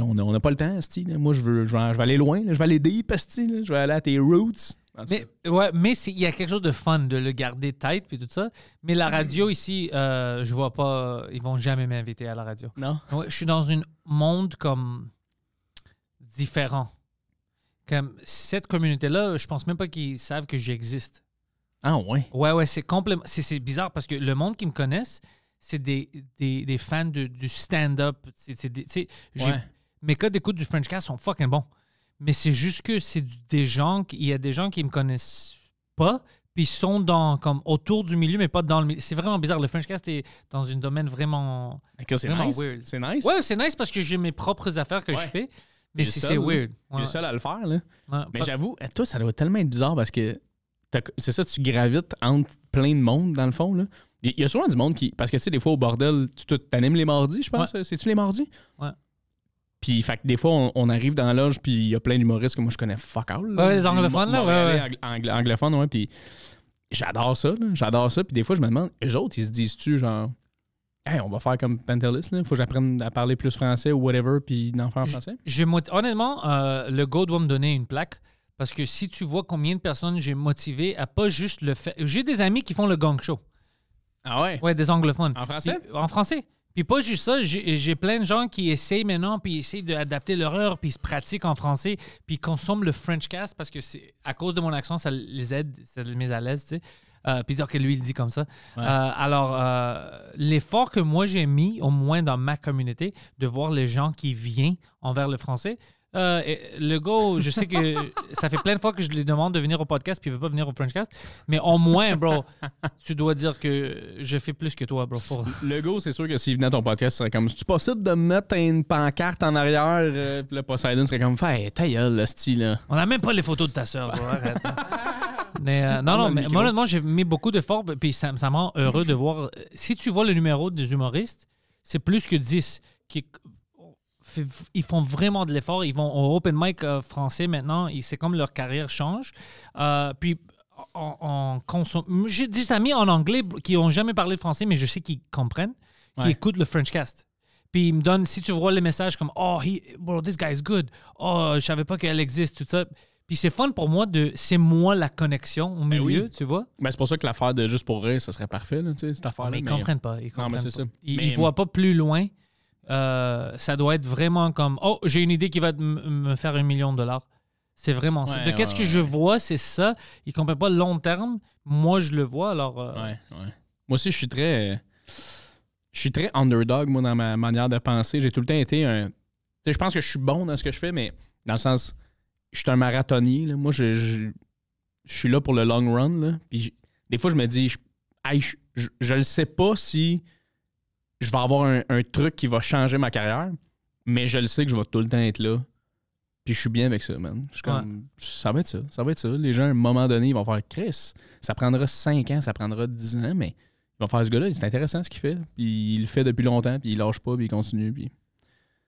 on n'a pas le temps, Asti. Moi, je veux, je vais, aller loin, je vais aller deep, Asti. Je vais aller à tes roots. Mais ouais, mais il y a quelque chose de fun de le garder tête puis tout ça. Mais la radio ici, euh, je vois pas, ils vont jamais m'inviter à la radio. Non. je suis dans un monde comme différent. Comme cette communauté-là, je pense même pas qu'ils savent que j'existe. Ah ouais? Ouais, ouais, c'est complètement. C'est bizarre parce que le monde qui me connaissent, c'est des, des, des, fans de, du stand-up. Mes codes d'écoute du Frenchcast sont fucking bons. Mais c'est juste que c'est des gens, il y a des gens qui me connaissent pas, puis ils sont dans, comme, autour du milieu, mais pas dans le milieu. C'est vraiment bizarre. Le Frenchcast est dans un domaine vraiment. c'est nice. nice. Ouais, c'est nice parce que j'ai mes propres affaires que je fais. Mais si c'est weird. Ouais. le seul à le faire. Là. mais j'avoue, eh, toi, ça doit tellement être bizarre parce que c'est ça, tu gravites entre plein de monde, dans le fond. Là. Il y a souvent du monde qui. Parce que, tu sais, des fois, au bordel, tu t'animes les mardis, je pense. C'est-tu les mardis? Ouais. Puis, fait que des fois, on, arrive dans la loge, puis il y a plein d'humoristes que moi, je connais fuck out, ouais, les anglophones, là, ouais. ouais. anglophones, ouais. Puis, j'adore ça, J'adore ça. Puis, des fois, je me demande, eux autres, ils se disent-tu, genre, Hey, on va faire comme Pantelis, il faut que j'apprenne à parler plus français ou whatever, puis d'en faire en français. honnêtement, euh, le go doit me donner une plaque. Parce que si tu vois combien de personnes j'ai motivé à pas juste le faire. J'ai des amis qui font le gang show. Ah ouais? Ouais, des anglophones. En français? en français. Puis pas juste ça, j'ai plein de gens qui essayent maintenant, puis essayent d'adapter leur heure, puis ils se pratiquent en français, puis ils consomment le French cast parce que c'est à cause de mon accent, ça les aide, ça les met à l'aise, tu sais. Euh, puis que lui, il dit comme ça. Euh, alors, euh, l'effort que moi j'ai mis, au moins dans ma communauté, de voir les gens qui viennent envers le français. Et le go, je sais que ça fait plein de fois que je lui demande de venir au podcast, puis il veut pas venir au Frenchcast, mais au moins, bro, tu dois dire que je fais plus que toi, bro. Le go, c'est sûr que s'il venait à ton podcast, ce serait comme, c'est possible de mettre une pancarte en arrière, puis le Poseidon serait comme, fais ta gueule, le style. On a même pas les photos de ta soeur, bro. Arrête, hein. Euh, non, non, mais moi, honnêtement, j'ai mis beaucoup d'efforts, puis ça, ça me rend heureux de voir. Si tu vois le numéro des humoristes, c'est plus que 10. Qui, ils font vraiment de l'effort. Ils vont au open mic euh, français maintenant. C'est comme leur carrière change. Euh, puis, on, J'ai des amis en anglais qui n'ont jamais parlé français, mais je sais qu'ils comprennent, qui écoutent le Frenchcast. Puis ils me donnent, si tu vois les messages comme Oh, this guy is good. Oh, je savais pas qu'elle existe, tout ça. Puis c'est fun pour moi de. C'est moi la connexion au ben milieu, tu vois. Mais ben, c'est pour ça que l'affaire de juste pour rire, ça serait parfait, là, cette affaire-là. Mais ils comprennent pas. Ils comprennent non, mais pas. Ça. Ils, voient pas plus loin. Euh, ça doit être vraiment comme Oh, j'ai une idée qui va me faire un million de dollars. C'est vraiment ça. De qu'est-ce que je vois, c'est ça. Ils comprennent pas le long terme. Moi, je le vois, alors. Euh, moi aussi, je suis très. Je suis très underdog, moi, dans ma manière de penser. J'ai tout le temps été un. je pense que je suis bon dans ce que je fais, mais dans le sens je suis un marathonnier. Moi, je, je, suis là pour le long run. Puis des fois, je me dis, je, ne sais pas si je vais avoir un, truc qui va changer ma carrière, mais je le sais que je vais tout le temps être là. Puis je suis bien avec ça, man. ça va être ça, ça va être ça. Les gens, à un moment donné, ils vont faire Chris. Ça prendra 5 ans, ça prendra 10 ans, mais ils vont faire ce gars-là, c'est intéressant ce qu'il fait. Puis il le fait depuis longtemps, puis il lâche pas, puis il continue, puis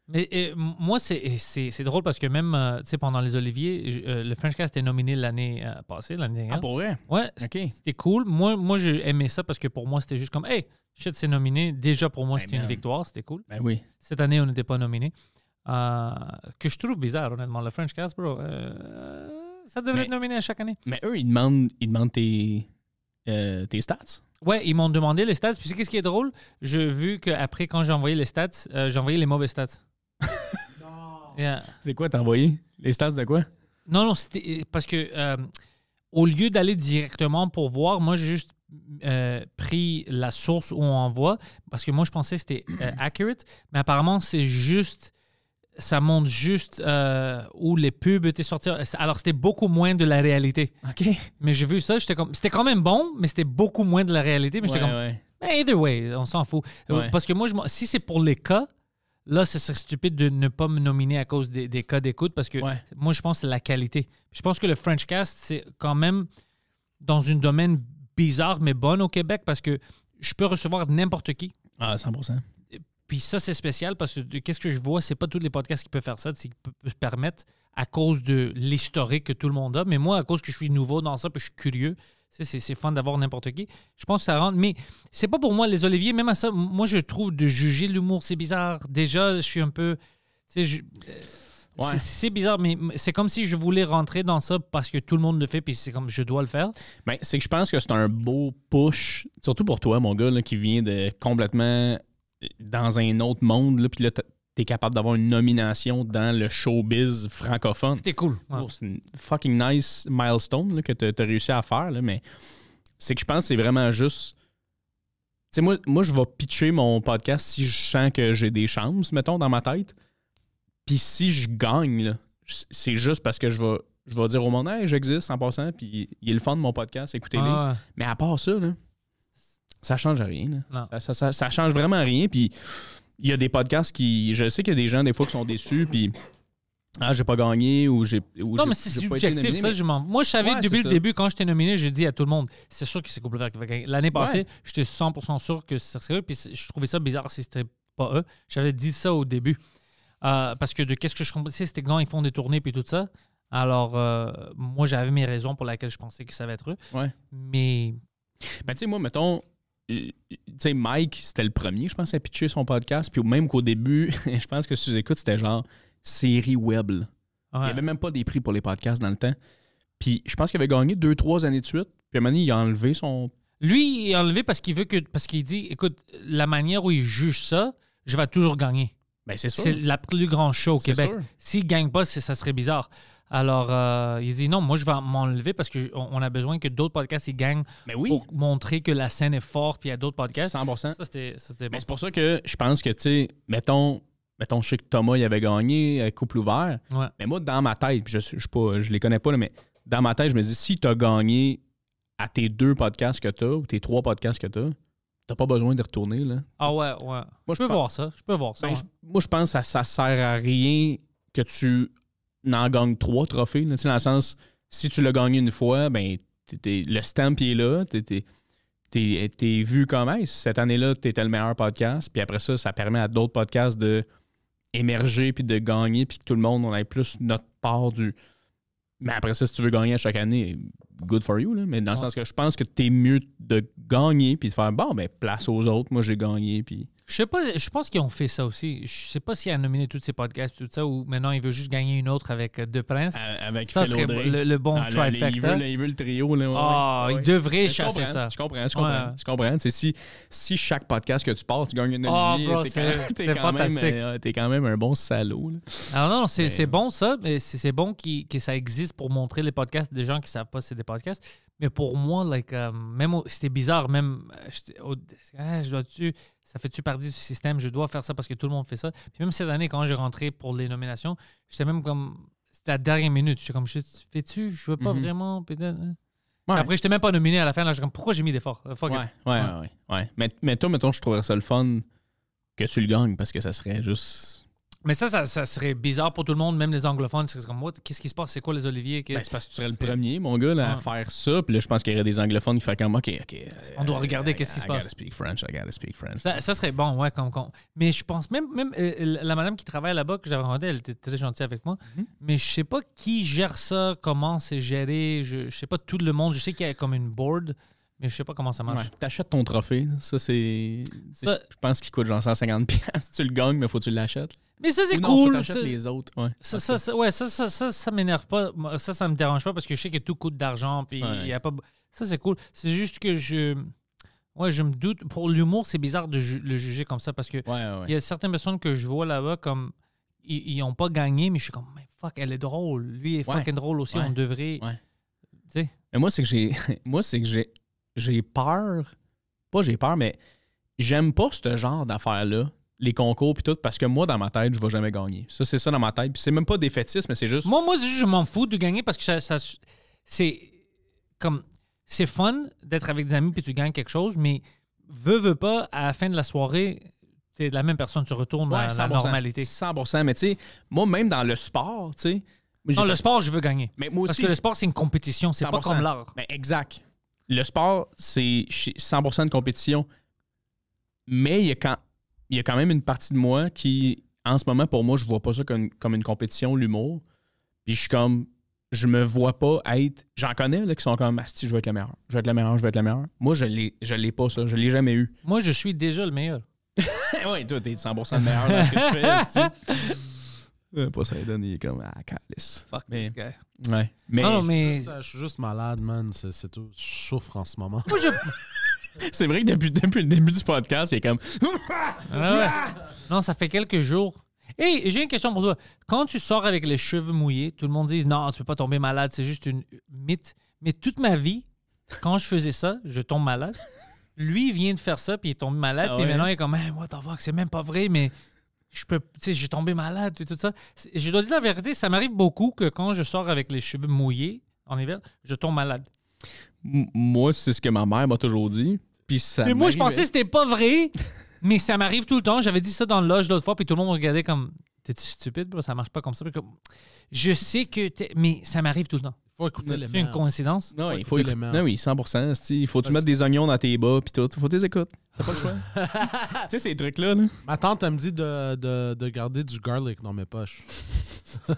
mais moi, c'est drôle parce que même euh, sais pendant les Oliviers, euh, le French Cast était est nominé l'année euh, passée, l'année dernière. Ah, pour vrai? Ouais, c'était cool. Moi, moi j'ai aimé ça parce que pour moi, c'était juste comme, hey, shit, c'est nominé. Déjà, pour moi, ben c'était une victoire, c'était cool. Ben oui. Cette année, on n'était pas nominé. que je trouve bizarre, honnêtement, le French Cast, bro. ça devrait être nominé à chaque année. Mais eux, ils demandent, ils demandent tes, stats. Ouais, ils m'ont demandé les stats. Puis, qu'est-ce qui est drôle? J'ai vu qu'après, quand j'ai envoyé les stats, j'ai envoyé les mauvais stats. C'est quoi, t'as envoyé? Les stats de quoi? Non, non, c'était euh, parce que euh, au lieu d'aller directement pour voir, moi, j'ai juste euh, pris la source où on envoie parce que moi, je pensais que c'était accurate, mais apparemment, c'est juste. Ça montre juste où les pubs étaient sorties. Alors, c'était beaucoup moins de la réalité. OK. Mais j'ai vu ça, j'étais comme. C'était quand même bon, mais c'était beaucoup moins de la réalité. Mais j'étais comme. Either way, on s'en fout. Parce que moi, je, si c'est pour les cas, Là, ce serait stupide de ne pas me nominer à cause des, cas d'écoute parce que moi, je pense que la qualité. Je pense que le Frenchcast, c'est quand même dans un domaine bizarre mais bon au Québec parce que je peux recevoir n'importe qui. Ah, 100 Puis ça, c'est spécial parce que qu'est-ce que je vois, c'est pas tous les podcasts qui peuvent faire ça, qui peuvent se permettre à cause de l'historique que tout le monde a. Mais moi, à cause que je suis nouveau dans ça, puis je suis curieux, c'est fun d'avoir n'importe qui. Je pense que ça rentre. Mais c'est pas pour moi, les Oliviers, même à ça, moi, je trouve de juger l'humour, c'est bizarre. Déjà, je suis un peu. Euh, c'est bizarre, mais c'est comme si je voulais rentrer dans ça parce que tout le monde le fait, puis c'est comme je dois le faire. Ben, c'est que je pense que c'est un beau push, surtout pour toi, mon gars, qui vient de complètement euh, dans un autre monde, puis là, t'es capable d'avoir une nomination dans le showbiz francophone. C'était cool. Oh, c'est une fucking nice milestone que tu as réussi à faire, mais c'est que je pense que c'est vraiment juste. Tu sais, moi, moi, je vais pitcher mon podcast si je sens que j'ai des chances, mettons, dans ma tête. Puis si je gagne, c'est juste parce que je vais, je vais dire au monde, hey, j'existe en passant, puis il est le fun de mon podcast, écoutez-les. Mais à part ça, là, ça change rien. Ça, ne change vraiment rien, puis il y a des podcasts qui. Je sais qu'il y a des gens, des fois, qui sont déçus, puis. Ah, j'ai pas gagné ou j'ai. Non, mais c'est subjectif, ça, je m'en... Moi, je savais depuis le début, quand j'étais nominé, j'ai dit à tout le monde, c'est sûr que c'est Couple qui va gagner. L'année passée, j'étais 100% sûr que c'est eux, puis je trouvais ça bizarre si c'était pas eux. J'avais dit ça au début. Euh, parce que de qu'est-ce que je comprenais, c'était quand ils font des tournées puis tout ça. Alors, euh, moi, j'avais mes raisons pour lesquelles je pensais que ça va être eux. Ouais. Mais. Ben, tu moi, mettons, tu sais, Mike, c'était le premier, je pense, à pitcher son podcast. Puis même qu'au début, je pense que si tu écoutes, c'était genre série web. Il n'y avait même pas des prix pour les podcasts dans le temps. Puis je pense qu'il avait gagné deux, trois années de suite. Puis à un il a enlevé son. Lui, il a enlevé parce qu'il veut que. Parce qu'il dit, écoute, la manière où il juge ça, je vais toujours gagner. Mais ben, c'est C'est la plus grande show au Québec. S'il ne gagne pas, ça serait bizarre. Alors, euh, il dit non, moi, je vais m'enlever parce qu'on a besoin que d'autres podcasts ils gagnent ben pour montrer que la scène est forte puis il y a d'autres podcasts. 100 Mais ben, c'est pour ça que je pense que, tu sais, mettons, mettons, je sais que Thomas, il avait gagné euh, Couple ouvert. Mais moi, dans ma tête, je je, les connais pas, mais dans ma tête, je me dis si tu as gagné à tes deux podcasts que tu as ou tes trois podcasts que tu as, tu T'as pas besoin de retourner, là. Ah ouais, ouais. Moi, je peux voir ça. Je peux voir ça. Ben, moi, je pense que ça, ne sert à rien que tu n'en gagne trois trophées. Là, dans le sens, si tu l'as gagné une fois, ben, le stamp est là. T'es vu comme même. cette année-là, tu étais le meilleur podcast. Puis après ça, ça permet à d'autres podcasts de émerger puis de gagner puis que tout le monde on ait plus notre part du mais après ça si tu veux gagner à chaque année good for you, mais dans le sens que je pense que tu es mieux de gagner puis de faire bon, mais ben, place aux autres, moi j'ai gagné. Puis... Je sais pas, je pense qu'ils ont fait ça aussi. Je sais pas s'il a nominé tous ses podcasts, tout ça, ou maintenant il veut juste gagner une autre avec euh, Deux Princes. avec ça le, bon ah, trifecta. Il veut, le trio. Là, ah, il devrait chasser ça. Je comprends, je comprends. Je comprends. C'est si, si chaque podcast que tu passes, tu gagnes une oh, t'es quand, même un bon salaud. Alors non, c'est bon ça, mais c'est bon que ça existe pour montrer les podcasts des gens qui savent pas c'est podcast, Mais pour moi, like, euh, même c'était bizarre, même euh, ça fait-tu partie du système, je dois faire ça parce que tout le monde fait ça. Puis même cette année, quand j'ai rentré pour les nominations, j'étais même comme c'était la dernière minute. J'étais comme fais-tu, je veux pas mhm. vraiment Après, je hein? Ouais. Après, même pas nominé à la fin. Là, comme, pourquoi j'ai mis d'efforts? Euh, ouais, ouais, ouais, ouais, Mais, mais toi, mettons, je trouverais ça le fun que tu le gagnes parce que ça serait juste mais ça, ça, serait bizarre pour tout le monde, même les anglophones. comme moi, qu'est-ce qui se passe? C'est quoi les oliviers? Ben, tu serais le premier, mon gars, à faire ça. Puis là, je pense qu'il y aurait des anglophones qui feraient comme, OK, OK. On doit euh, regarder qu'est-ce qui se passe. I gotta speak French, I gotta speak French. Ça, serait bon, ouais, comme. comme. Mais je pense, même, même euh, euh, la madame qui travaille là-bas, que j'avais rencontrée, elle était très gentille avec moi. Mhm. Mais je sais pas qui gère ça, comment c'est géré. Je, sais pas tout le monde. Je sais qu'il y a comme une board. Mais je sais pas comment ça marche. Tu T'achètes ton trophée, ça c'est. Je pense qu'il coûte genre 150$. tu le gagnes, mais faut que tu l'achètes. Mais ça, c'est cool. Ça, les autres. ça, ouais, ça, ça, ça, m'énerve pas. Ça, ça me dérange pas parce que je sais que tout coûte d'argent. Puis ouais. y a pas... Ça, c'est cool. C'est juste que je. Ouais, je me doute. Pour l'humour, c'est bizarre de le juger comme ça parce que il y a certaines personnes que je vois là-bas comme. Ils ont pas gagné, mais je suis comme, mais fuck, elle est drôle. Lui est fucking drôle aussi. On devrait. Mais moi, c'est que j'ai. moi, c'est que j'ai. J'ai peur. Pas j'ai peur, mais j'aime pas ce genre d'affaires-là les concours puis tout parce que moi dans ma tête je vais jamais gagner ça c'est ça dans ma tête c'est même pas défaitiste mais c'est juste moi moi je m'en fous de gagner parce que ça, c'est comme c'est fun d'être avec des amis puis tu gagnes quelque chose mais veux veux pas à la fin de la soirée t'es la même personne tu retournes à la normalité 100% mais tu sais moi même dans le sport tu sais non le sport je veux gagner mais parce que le sport c'est une compétition c'est pas comme l'art exact le sport c'est 100% de compétition mais il y a quand il y a quand même une partie de moi qui, en ce moment, pour moi, je vois pas ça comme, comme une compétition, l'humour. Puis je suis comme, je me vois pas être. J'en connais là, qui sont comme ah, si je vais être le meilleur. Je vais être le meilleur, je vais être le meilleur. Moi, je l'ai, je l'ai pas, ça. Je l'ai jamais eu. Moi, je suis déjà le meilleur. oui, toi, t'es 100% le meilleur dans ce que je fais. pas ça, il est comme ah, calice. Fuck this guy. Ouais. Mais, Je, suis juste, malade, man. C'est, tout. Je souffre en ce moment. je. C'est vrai que depuis, le début du podcast, il est comme. Ah, ah, non, ça fait quelques jours. Hé, j'ai une question pour toi. Quand tu sors avec les cheveux mouillés, tout le monde dit non, tu peux pas tomber malade, c'est juste une mythe. Mais toute ma vie, quand je faisais ça, je tombe malade. Lui il vient de faire ça, puis il est tombé malade, Et ah maintenant il est comme, what the fuck, c'est même pas vrai, mais je peux, tu sais, j'ai tombé malade, et tout ça. Je dois dire la vérité, ça m'arrive beaucoup que quand je sors avec les cheveux mouillés en hiver, je tombe malade. Moi, c'est ce que ma mère m'a toujours dit mais moi, je pensais que c'était pas vrai, mais ça m'arrive tout le temps. J'avais dit ça dans le loge l'autre fois, puis tout le monde me regardait comme T'es-tu stupide, Ça marche pas comme ça. je sais que. Mais ça m'arrive tout le temps faut écouter les une coïncidence? Non, il faut écouter. Non, oui, 100 Il faut que tu mettes des oignons dans tes bas puis tout. Il faut que tu les écoutes. T'as pas le choix. tu sais, ces trucs-là. Ma tante, elle me dit de, de, de garder du garlic dans mes poches.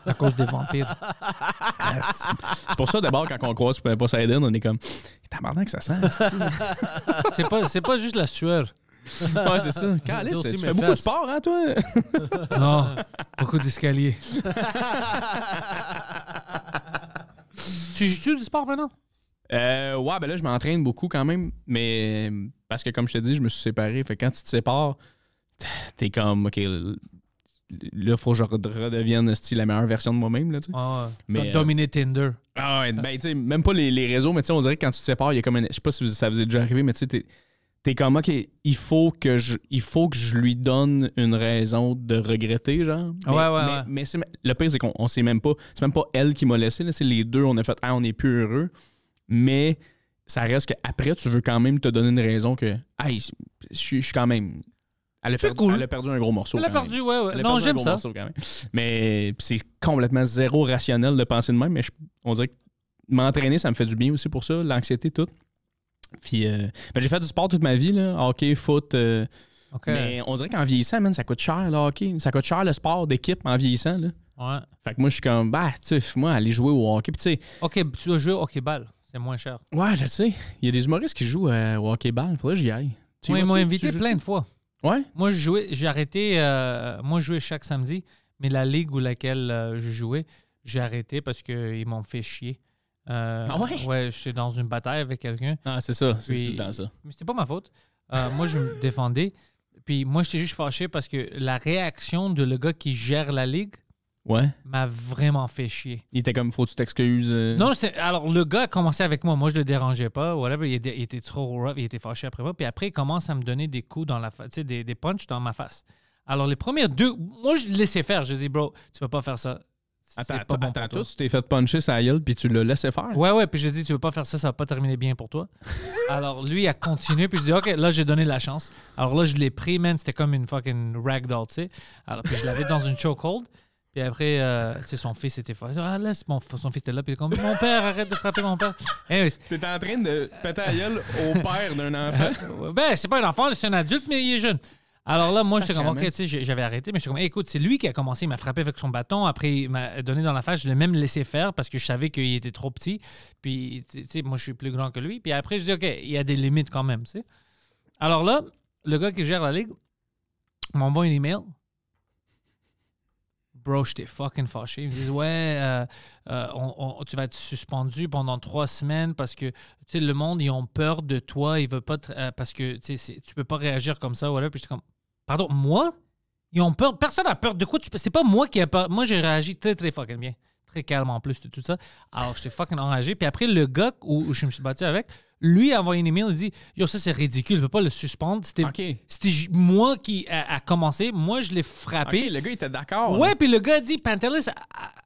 à cause des vampires. c'est pour ça, d'abord, quand on croise pas Poseidon, on est comme T'as que ça sent, c'est pas C'est pas juste la sueur. Ouais, c'est ça. aussi tu fais beaucoup de sport, hein, toi? non, beaucoup d'escaliers. Tu joues-tu du sport maintenant? Euh, ouais, ben là, je m'entraîne beaucoup quand même. Mais parce que, comme je te dis, je me suis séparé. Fait que quand tu te sépares, t'es comme, OK, là, faut que je redevienne la meilleure version de moi-même. Là, ah, mais, dominer Tinder. Ah ouais, ben, tu sais, même pas les, les réseaux, mais tu sais, on dirait que quand tu te sépares, il y a comme un. Je sais pas si ça vous est déjà arrivé, mais tu sais, t'es comme, il faut, que je, il faut que je lui donne une raison de regretter, genre. ouais, ouais, mais, le pire, c'est qu'on on sait même pas. C'est même pas elle qui m'a laissé. c'est les deux, on a fait, ah, on est plus heureux. Mais ça reste qu'après, tu veux quand même te donner une raison que, ah, je, suis quand même. Elle a, perdu, un gros morceau. Elle a perdu, ouais, ouais. Non, j'aime ça. Quand même. Mais c'est complètement zéro rationnel de penser de même, mais on dirait que m'entraîner, ça me fait du bien aussi pour ça, l'anxiété, tout. Euh, ben, j'ai fait du sport toute ma vie, là, hockey, foot. Euh, mais on dirait qu'en vieillissant, ça coûte cher le hockey. Ça coûte cher le sport d'équipe en vieillissant. Ouais. Fait que moi, je suis comme, bah, tu sais, moi, aller jouer au hockey. tu ok, tu dois jouer au hockey-ball. C'est moins cher. Ouais, je sais. Il y a des humoristes qui jouent euh, au hockey-ball. Faudrait que j'y aille. moi, ils m'ont invité plein de fois. Ouais. Moi, je jouais, j'ai arrêté. moi, je jouais chaque samedi, mais la ligue où laquelle je jouais, j'ai arrêté parce qu'ils m'ont fait chier. Euh, ah ouais? Ouais, suis dans une bataille avec quelqu'un. Ah, c'est ça, c'est tout ça. Mais c'était pas ma faute. Euh, moi, je me défendais. Puis moi, j'étais juste fâché parce que la réaction de le gars qui gère la ligue ouais. m'a vraiment fait chier. Il était comme, faut tu t'excuses. Euh. Non, alors le gars a commencé avec moi. Moi, je le dérangeais pas. Whatever. Il était, trop rough. Il était fâché après moi. Puis après, il commence à me donner des coups dans la face, tu sais, des, des punches dans ma face. Alors, les premières deux, moi, je laissais faire. Je dis, bro, tu vas pas faire ça. Attends, pas bon tu t'es fait puncher sa gueule puis tu l'as laissé faire. Ouais, ouais, puis j'ai dit, tu veux pas faire ça, ça va pas terminer bien pour toi. Alors lui, a continué, puis je dis, OK, là, j'ai donné la chance. Alors là, je l'ai pris, man, c'était comme une fucking ragdoll, tu sais. Alors, puis je l'avais dans une chokehold. Puis après, euh, son fils était dit, Ah, laisse, mon, son fils était là. Puis comme, mon père, arrête de frapper mon père. T'es en train de péter la au père d'un enfant. Euh, ben, c'est pas un enfant, c'est un adulte, mais il est jeune. Alors là, moi, j'étais comme, OK, tu sais, j'avais arrêté, mais je suis comme, écoute, c'est lui qui a commencé, il m'a frappé avec son bâton, après, il m'a donné dans la face, je l'ai même laissé faire parce que je savais qu'il était trop petit, puis, tu sais, moi, je suis plus grand que lui, puis après, je dis, OK, il y a des limites quand même, tu sais. Alors là, le gars qui gère la ligue m'envoie un email. Bro, t'ai fucking fâché. Ils me disent, ouais, euh, euh, tu vas être suspendu pendant trois semaines parce que tu sais, le monde, ils ont peur de toi, ils veulent pas, euh, parce que tu peux pas réagir comme ça, voilà. Puis comme, Pardon, moi? Ils ont peur. Personne n'a peur de quoi? Tu... C'est pas moi qui ai peur. Moi, j'ai réagi très, très fucking bien très calme en plus de tout ça. Alors, j'étais fucking enragé. Puis après, le gars où, je me suis battu avec, lui a envoyé une email, il dit Yo, ça c'est ridicule, je peux pas le suspendre. C'était moi qui a, commencé, moi je l'ai frappé. le gars était d'accord. Ouais, puis le gars a dit Pantelis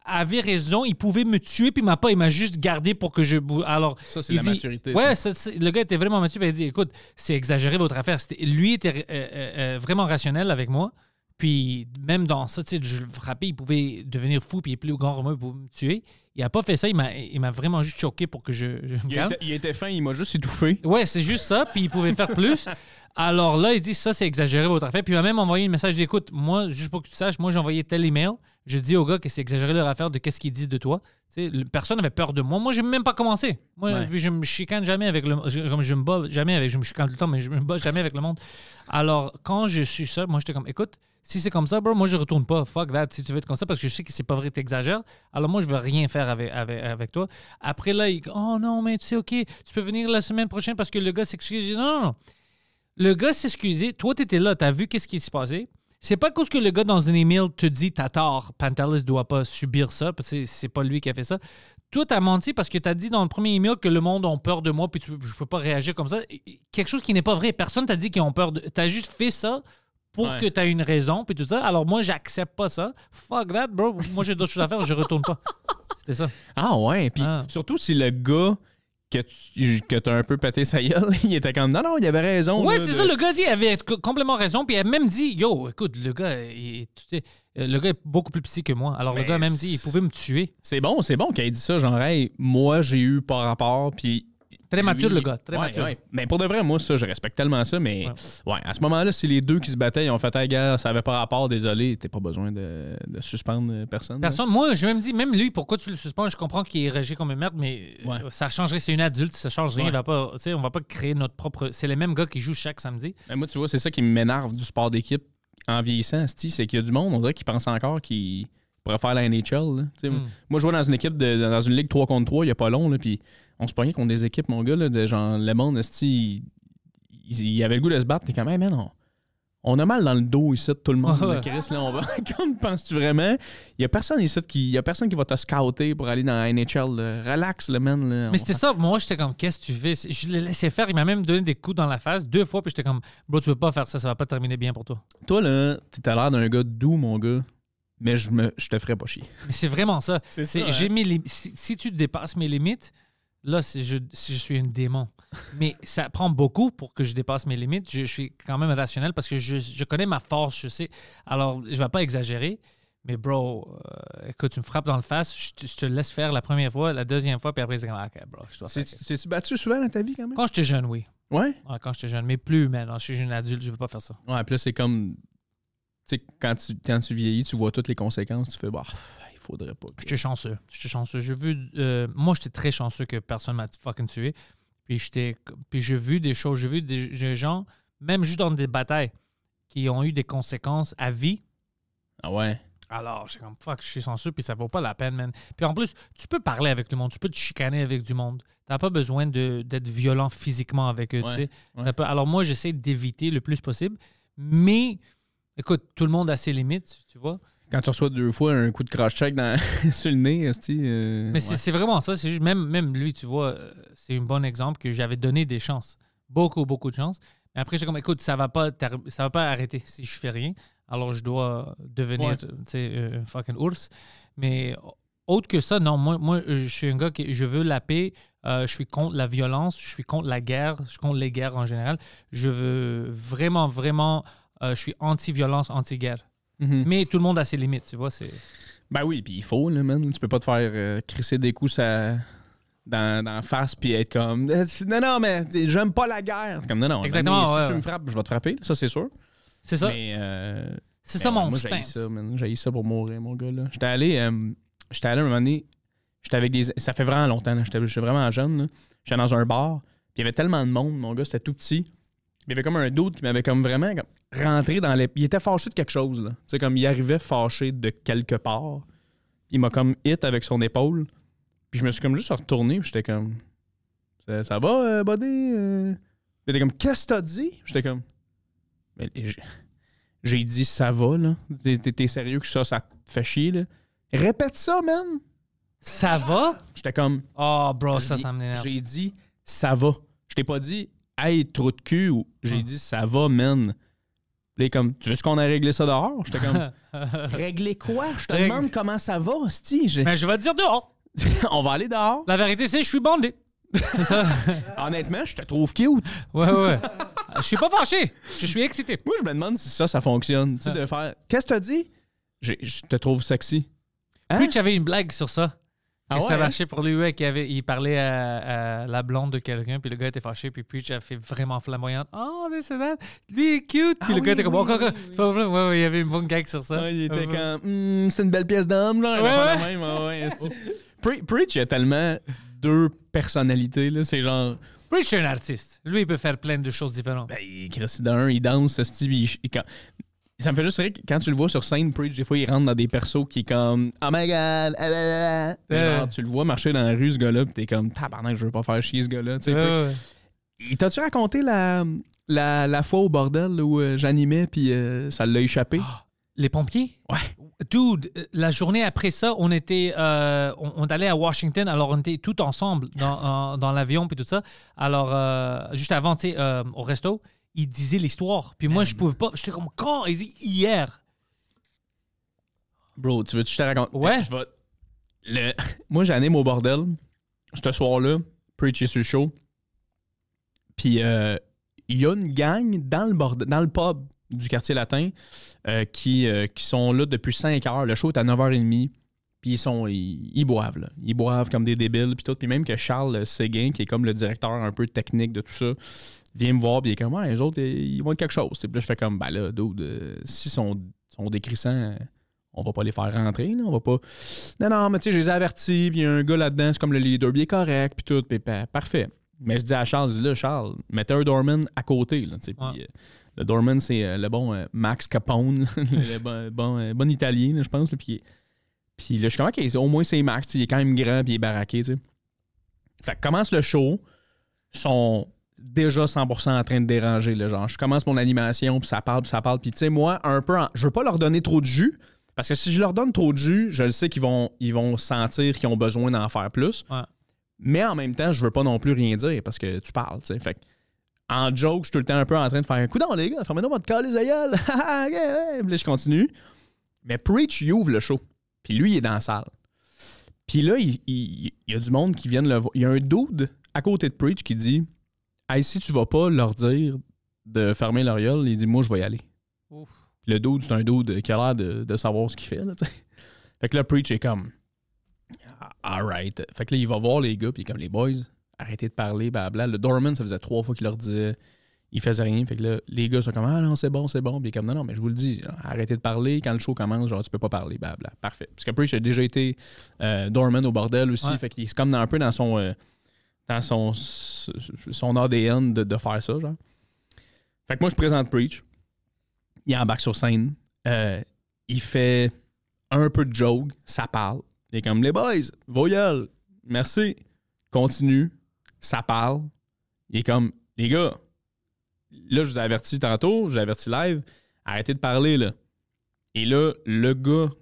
avait raison, il pouvait me tuer, puis m'a pas, il m'a juste gardé pour que je. Alors, ça c'est la maturité. Ouais, le gars était vraiment mature, puis il a dit Écoute, c'est exagéré votre affaire. lui était euh, euh, euh, vraiment rationnel avec moi. Puis même dans ça, tu sais, je le frappais, il pouvait devenir fou, puis il est plus grand romain pour me tuer. Il a pas fait ça, il m'a vraiment juste choqué pour que je, me il Était, il était fin, il m'a juste étouffé. Ouais, c'est juste ça, puis il pouvait faire plus. Alors là, il dit ça, c'est exagéré votre affaire. Puis il m'a même envoyé un message d'écoute. Moi, juste pour que tu saches, moi, j'ai envoyé tel email. Je dis au gars que c'est exagéré leur affaire de qu'est-ce qu'ils disent de toi. personne n'avait peur de moi. Moi, je n'ai même pas commencé. Moi, je me chicane jamais avec le monde. Comme je me bats jamais avec. Je me chicane tout le temps, mais je me jamais avec le monde. Alors, quand je suis seul, moi, j'étais comme écoute, si c'est comme ça, bro, moi je retourne pas. Fuck that, si tu veux être comme ça, parce que je sais que c'est pas vrai, exagères. Alors moi, je veux rien faire avec, avec, toi. Après là, il dit « Oh non, mais tu sais, OK, tu peux venir la semaine prochaine parce que le gars s'excuse. Non, non, Le gars s'est Toi, Toi, étais là, Tu as vu qu'est-ce qui s'est passé. C'est pas parce que le gars dans un email te dit t'as tort, Pantelis doit pas subir ça, parce que c'est pas lui qui a fait ça. Toi, t'as menti parce que tu as dit dans le premier email que le monde a peur de moi, puis tu, je peux pas réagir comme ça. Quelque chose qui n'est pas vrai. Personne t'a dit qu'ils ont peur de. T'as juste fait ça pour que tu aies une raison, puis tout ça. Alors moi, j'accepte pas ça. Fuck that, bro. Moi, j'ai d'autres choses à faire, je retourne pas. C'était ça. Ah ouais, puis ah. surtout si le gars que tu que as un peu pété sa gueule, il était comme non, non, il avait raison. Ouais, c'est ça, le gars dit, il avait complètement raison, puis il a même dit, yo, écoute, le gars, il, euh, le gars est beaucoup plus petit que moi. Alors le gars a même dit, il pouvait me tuer. C'est bon, c'est bon qu'il ait dit ça, genre, moi, j'ai eu par rapport, puis Très mature, le gars. Très Mais pour de vrai, moi, ça, je respecte tellement ça. Mais ouais, à ce moment-là, si les deux qui se battaient, ils ont fait, ta guerre, ça n'avait pas rapport, désolé, t'as pas besoin de, suspendre personne. Hein? Personne. Moi, je me dis, même lui, pourquoi tu le suspends Je comprends qu'il est régé comme une merde, mais ça changerait. C'est une adulte, ça change rien. va pas, on va pas créer notre propre. C'est les mêmes gars qui jouent chaque samedi. Mais moi, tu vois, c'est ça qui m'énerve du sport d'équipe en vieillissant, c'est qu'il y a du monde, on dirait, qui pense encore qu'il pourrait faire la NHL. Hmm. Moi, je jouais dans une équipe, dans une ligue 3 contre 3 il n'y a pas long, puis on se qu'on contre des équipes, mon gars, de genre Le Monde, il, il, avait le goût de se battre. T'es quand même, hey, man, on, a mal dans le dos ici, tout le monde. Oh, Chris, là, on penses-tu vraiment? Il y a personne ici qui. a personne qui va te scouter pour aller dans la NHL. Relax, le man. Mais c'était ça, moi j'étais comme qu'est-ce que tu fais? Je l'ai laissé faire, il m'a même donné des coups dans la face deux fois, puis j'étais comme Bro, tu veux pas faire ça, ça va pas terminer bien pour toi. Toi là, à l'air d'un gars doux, mon gars mais je, me, te ferais pas chier. C'est vraiment ça. Hein. mis si, tu dépasses mes limites, Là, si je, suis un démon. Mais ça prend beaucoup pour que je dépasse mes limites. Je, suis quand même rationnel parce que je, connais ma force, je sais. Alors, je vais pas exagérer. Mais bro, euh, écoute, tu me frappes dans le face, je, te laisse faire la première fois, la deuxième fois, puis après, c'est comme, ah, ok, bro, je dois faire. ça ». tu battu souvent dans ta vie quand même? Quand j'étais jeune, oui. Ouais? ouais quand j'étais jeune, mais plus maintenant. Je suis un adulte, je veux pas faire ça. Ouais, puis là, c'est comme, tu sais, quand tu, quand tu vieillis, tu vois toutes les conséquences, tu fais, bah, faudrait pas. J'étais chanceux. J'étais chanceux. J'ai vu. Euh, moi, j'étais très chanceux que personne m'a fucking tué. Puis j'étais. Puis j'ai vu des choses. J'ai vu des, gens, même juste dans des batailles, qui ont eu des conséquences à vie. Ah ouais. Alors, c'est comme fuck, je suis chanceux, puis ça vaut pas la peine, man. Puis en plus, tu peux parler avec le monde, tu peux te chicaner avec du monde. T'as pas besoin d'être violent physiquement avec eux, Alors moi, j'essaie d'éviter le plus possible, mais écoute, tout le monde a ses limites, tu vois. Quand tu reçois deux fois un coup de crash dans... sur le nez, euh, Mais c'est vraiment ça. même, même lui, tu vois, euh, c'est un bon exemple que j'avais donné des chances. Beaucoup, beaucoup de chances. Mais après, j'ai comme, écoute, ça va pas, ça va pas arrêter si je fais rien. Alors, je dois devenir, euh, un fucking ours. Mais autre que ça, non, moi, moi, je suis un gars qui, je veux la paix. je suis contre la violence, je suis contre la guerre, je suis contre les guerres en général. Je veux vraiment, vraiment, je suis anti-violence, anti-guerre. Mhm. Mais tout le monde a ses limites, tu vois. Ben oui, puis il faut, là, man. Tu peux pas te faire euh, crisser des coups ça... dans, dans la face puis être comme euh, Non, non, mais j'aime pas la guerre. C'est Comme non, non. Exactement. Si tu me frappes, je vais te frapper, ça, c'est sûr. C'est ça. Mais. Euh, c'est ça mon moi, J'ai ça, man. J'ai ça pour mourir, mon gars, là. J'étais allé, j'étais allé à un moment donné. J'étais avec des. Ça fait vraiment longtemps, J'étais vraiment jeune, J'étais dans un bar. pis il y avait tellement de monde, mon gars, c'était tout petit. Il y avait comme un doute qui m'avait comme vraiment rentré dans les. Il était fâché de quelque chose, là. Tu sais, comme il arrivait fâché de quelque part. Il m'a comme hit avec son épaule. Puis je me suis comme juste retourné, j'étais comme. Ça, va, euh, buddy? Euh? comme, qu'est-ce que t'as dit? J'étais comme. j'ai dit, ça va, là. T'es sérieux que ça, ça te fait chier, là? Répète ça, man! Ça va? J'étais comme. Oh, bro, ça, ça m'énerve. J'ai dit, ça va. Je t'ai pas dit, hey, trop de cul, j'ai hmm. dit, ça va, man comme, tu veux qu'on a réglé ça dehors? J'étais comme, régler quoi? Je te demande comment ça va, Sti. Mais ben, je vais te dire dehors. On va aller dehors. La vérité, c'est que je suis bandé. ça. Honnêtement, je te trouve cute. Ouais, ouais. Euh, je suis pas fâché. Je suis excité. Moi, je me demande si ça, ça fonctionne. Ah. qu'est-ce que as dit? Je, te trouve sexy. Puis, hein? tu avais une blague sur ça. Ah ça hein? marchait pour lui, ouais, avait, il parlait à, la blonde de quelqu'un, puis le gars était fâché, puis Preach a fait vraiment flamboyante. Oh, mais c'est that. Lui, il est cute. Puis ah le gars était comme, oh, oui, oh, oh. il y avait une bonne gag sur ça. il était comme, hmm, c'est une belle pièce d'homme, là. Ouais, ouais. Même, Preach a tellement deux personnalités, là. C'est genre. Preach est un artiste. Lui, il peut faire plein de choses différentes. Ben, il d'un, il danse, dit. il, il, ça me fait juste rire que quand tu le vois sur scène, Preach, des fois, il rentre dans des persos qui comme Oh my god, tu le vois marcher dans la rue, ce gars-là, pis t'es comme Tabarnak, je veux pas faire chier ce gars-là. Tu sais, tu raconté la, la, la, fois au bordel où euh, j'animais, puis euh, ça l'a échappé? Ah, les pompiers? Ouais. Dude, euh, la journée après ça, on était, on, on, allait à Washington, alors on était tout ensemble dans, dans l'avion puis tout ça. Alors, juste avant, tu sais, au resto il disait l'histoire. Puis moi, je pouvais pas. J'étais comme quand Il dit hier. Bro, tu veux que je te raconte Ouais. Moi, j'anime au bordel. Ce soir-là, preacher sur le show. Puis, il euh, y a une gang dans le, bordel, dans le pub du quartier latin euh, qui, euh, qui sont là depuis 5 heures. Le show est à 9h30. Puis ils sont ils, boivent là. ils boivent comme des débiles puis tout puis même que Charles Séguin qui est comme le directeur un peu technique de tout ça viens me voir, puis il est comme, ouais, les autres, ils vont quelque chose. Puis là, je fais comme, ben là, dude, euh, si sont, sont décrissants, on va pas les faire rentrer, là, on va pas. Non, non, mais tu sais, je les ai avertis, puis il y a un gars là-dedans, c'est comme le leader, bien correct, puis tout, puis parfait. Mais je dis à Charles, dis « là, Charles, mettez un Dorman à côté, là, tu sais, euh, le Dorman, c'est euh, le bon Max Capone, le bon, bon, Italien, je pense. Puis, puis là, je suis comme, OK, au moins c'est Max, il est quand même grand, puis il est baraqué. sais. Fait que commence le show. Son, déjà 100% en train de déranger. Là, genre, je commence mon animation, puis ça parle, puis ça parle. Puis tu sais, moi, un peu, je veux pas leur donner trop de jus, parce que si je leur donne trop de jus, je le sais qu'ils vont, ils vont sentir qu'ils ont besoin d'en faire plus. Mais en même temps, je veux pas non plus rien dire, parce que tu parles, tu sais. Fait en joke, je suis tout le temps un peu en train de faire un coup dans les gars, fermez-nous votre call, les aïeuls. puis je continue. Mais Preach, il ouvre le show. Puis lui, il est dans la salle. Puis là, il, y a du monde qui vient le voir. Il y a un dude à côté de Preach qui dit hey, si tu vas pas leur dire de fermer leur il dit Moi, je vais y aller. le dude, c'est un dude qui a l'air de, savoir ce qu'il fait. fait que là, Preach est comme ah, Alright. Fait que là, il va voir les gars, puis comme les boys, arrêtez de parler, blabla. Le Dorman, ça faisait trois fois qu'il leur disait il faisait rien. Fait que là, les gars sont comme Ah non, c'est bon, c'est bon. Puis comme Non, non, mais je vous le dis, arrêtez de parler. Quand le show commence, genre, tu peux pas parler, blabla. Parfait. Parce que Preach a déjà été euh, Dorman au bordel aussi. Fait qu'il est comme un peu dans son. Euh, son, son ADN de, faire ça. Genre. Fait que moi, je présente Preach. Il est en bac sur scène. Euh, il fait un peu de joke. Ça parle. Il est comme les boys, voyelle, merci. Continue. Ça parle. Il est comme les gars, là, je vous ai averti tantôt, je averti live, arrêtez de parler, là. Et là, le gars,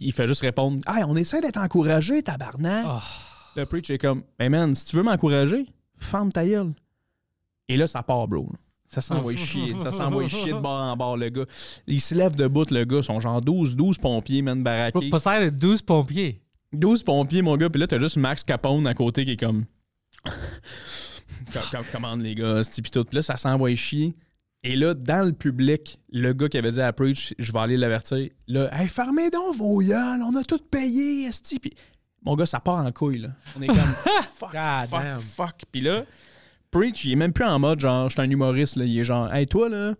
il fait juste répondre Ah, on essaie d'être encouragé, tabarnak. Oh. Le preach est comme, hey ben man, si tu veux m'encourager, ferme ta gueule. Et là, ça part, bro. Ça s'envoie chier, ça s'envoie chier de bord en bord, le gars. Il se lève debout, le gars, Ils sont genre 12, 12 pompiers, man, baraqués. Pas ça, 12 pompiers. 12 pompiers, mon gars, puis là, t'as juste Max Capone à côté qui est comme. commande les gars, puis tout. Puis là, ça s'envoie chier. Et là, dans le public, le gars qui avait dit à Preach, je vais aller l'avertir, là, hey, fermez donc vos gueules, on a tout payé, Esti. Puis mon gars, ça part en couille, là. On est comme fuck, God fuck, fuck. Puis là, Preach, il est même plus en mode genre, je suis un humoriste, là. Il est genre, hey, toi, là,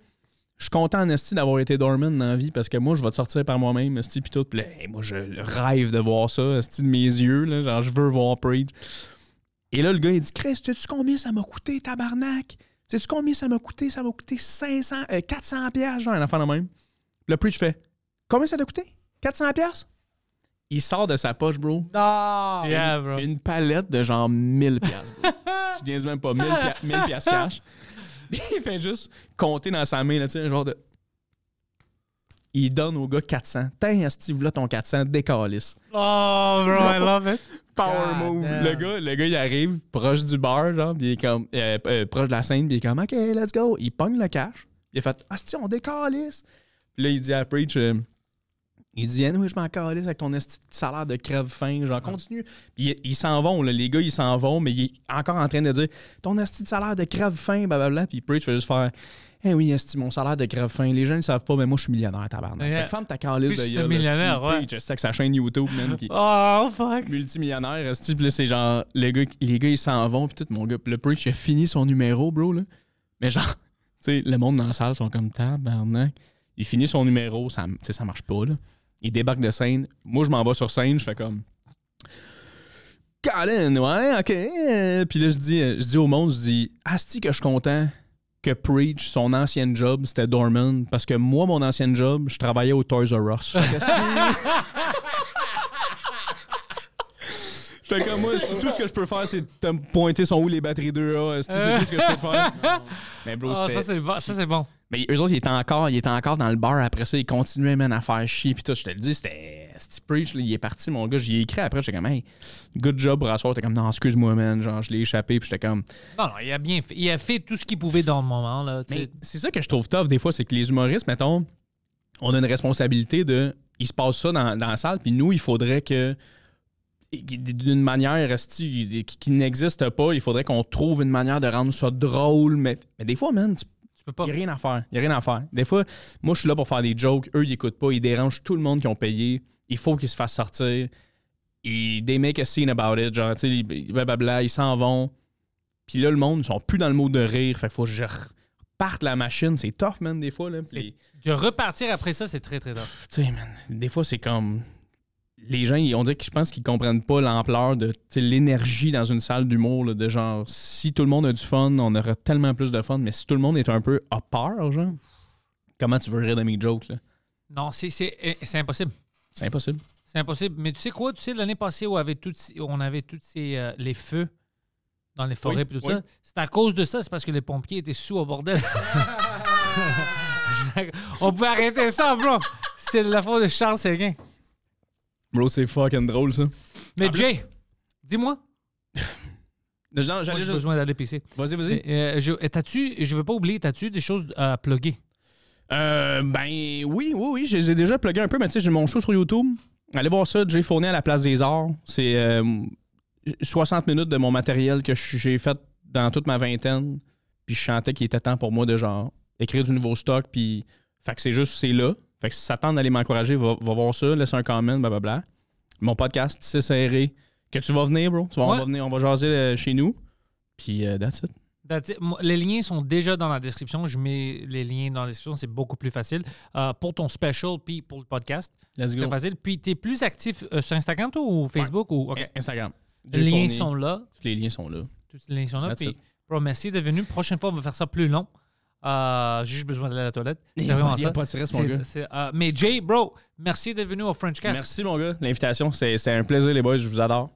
je suis content en d'avoir été dormant dans la vie parce que moi, je vais te sortir par moi-même, esti, pis tout. Pis là, moi, je rêve de voir ça, esti, de mes yeux, là. Genre, je veux voir Preach. Et là, le gars, il dit, Chris, tu sais combien ça m'a coûté, tabarnak? Sais-tu combien ça m'a coûté? Ça m'a coûté 500, 400 euh, genre, un enfant de même. Le Preach fait, combien ça t'a coûté? 400 il sort de sa poche, bro. Non! Yeah, bro. Une palette de genre 1000 pièces, bro. Je dis même pas 1000 pièces cash. il fait juste compter dans sa main, là, tu sais, genre de. Il donne au gars 400. Tiens, Steve, là, ton 400, décalisse. Oh, bro, I love it. Power move. Le gars, le gars, il arrive proche du bar, genre, comme. Euh, euh, proche de la scène, puis il est comme, OK, let's go. Il pogne le cash. Il a fait, Asti, on décalisse. Puis là, il dit à Preach, euh, il dit, eh oui, je m'en calisse avec ton de salaire de crève-fin, Genre, ah. continue. Puis ils s'en vont, là, les gars, ils s'en vont, mais il est encore en train de dire, ton esti de salaire de crève-fin, blablabla. Puis Preach va juste faire, eh oui, esti, mon salaire de crève-fin, les gens ne savent pas, mais moi, je suis millionnaire, tabarnak. Yeah. Fait que ta calisse de millionnaire, ouais. Preach, avec sa chaîne YouTube, même. Qui oh, fuck. Multimillionnaire, esti. Puis là, c'est genre, les gars, les gars, ils s'en vont, puis tout, mon gars. le Preach, il a fini son numéro, bro, là. Mais genre, tu sais, le monde dans la salle sont comme tabarnak. Il finit son numéro, ça, ça marche pas, là. Il débarque de scène. Moi, je m'en vais sur scène. Je fais comme. Colin, ouais, ok. Puis là, je dis, je dis au monde, je dis, Asti, que je suis content que Preach, son ancien job, c'était Dorman. Parce que moi, mon ancien job, je travaillais au Toys R Us. fais comme, « moi, tout ce que je peux faire, c'est te pointer son où les batteries 2A. C'est tout ce que je peux faire. Mais ah, Ça, c'est bon. Mais eux autres, ils étaient encore, encore dans le bar. Après ça, ils continuaient même à faire chier. Puis tout, je te le dis, c'était Steve Preach. il est parti, mon gars. J'y écrit après. J'étais comme, hey, good job, Brassoir. T'es comme, non, excuse-moi, man. Genre, je l'ai échappé. Puis j'étais comme. Non, non, il a bien fait. Il a fait tout ce qu'il pouvait dans le moment. là. C'est ça que je trouve tough des fois, c'est que les humoristes, mettons, on a une responsabilité de. Il se passe ça dans, la salle. Puis nous, il faudrait que d'une manière qui, n'existe pas. Il faudrait qu'on trouve une manière de rendre ça drôle. Mais, mais des fois, man, tu il n'y a rien à faire. Il a rien à faire. Des fois, moi, je suis là pour faire des jokes. Eux, ils n'écoutent pas. Ils dérangent tout le monde qui ont payé. Il faut qu'ils se fassent sortir. Ils, des make a scene about it. Genre, tu blablabla, ils s'en vont. Puis là, le monde, ils sont plus dans le mode de rire. Fait qu'il faut que je reparte la machine. C'est tough, man, des fois. Là. De repartir après ça, c'est très, très tough. Tu sais, man, des fois, c'est comme les gens, on dirait que je pense qu'ils comprennent pas l'ampleur de l'énergie dans une salle d'humour, de genre, si tout le monde a du fun, on aurait tellement plus de fun, mais si tout le monde est un peu à part, genre, comment tu veux rire de mes jokes, là? Non, c'est euh, impossible. C'est impossible. C'est impossible. Mais tu sais quoi, tu sais, l'année passée où on avait tous ces, euh, les feux dans les forêts et tout ça, c'est à cause de ça, c'est parce que les pompiers étaient sous au bordel. on pouvait arrêter ça, bro! C'est la faute de Charles Séguin. Bro, c'est fucking drôle, ça. Mais Jay, dis-moi, j'ai besoin d'aller pisser. Vas-y, vas-y. Euh, je, t'as-tu, je veux pas oublier, t'as-tu des choses à plugger? Euh, ben oui, oui, oui, J'ai déjà plugué un peu, mais tu sais, j'ai mon show sur YouTube. Allez voir ça, Jay Fournier à la place des arts. C'est 60 euh, minutes de mon matériel que j'ai fait dans toute ma vingtaine. Puis je chantais qu'il était temps pour moi de genre écrire du nouveau stock. Puis, fait que c'est juste, c'est là. Fait que si ça tente d'aller m'encourager, va, voir ça, laisse un comment, blablabla. Mon podcast, c'est serré. Que tu vas venir, bro. on, va venir, on va jaser euh, chez nous. Puis, euh, that's it. Les liens sont déjà dans la description. Je mets les liens dans la description, c'est beaucoup plus facile. Euh, pour ton special, puis pour le podcast, c'est facile. Puis, tu es plus actif sur Instagram, toi, ou Facebook? Ou... Instagram. Les liens sont là. les liens sont là. Tous les liens sont là. Puis, bro, merci d'être Prochaine fois, on va faire ça plus long. Euh, j'ai juste besoin d'aller à la toilette. mais Jay, bro, merci d'être venu au French Cast. Merci, mon gars. L'invitation, c'est un plaisir, les boys. Je vous adore.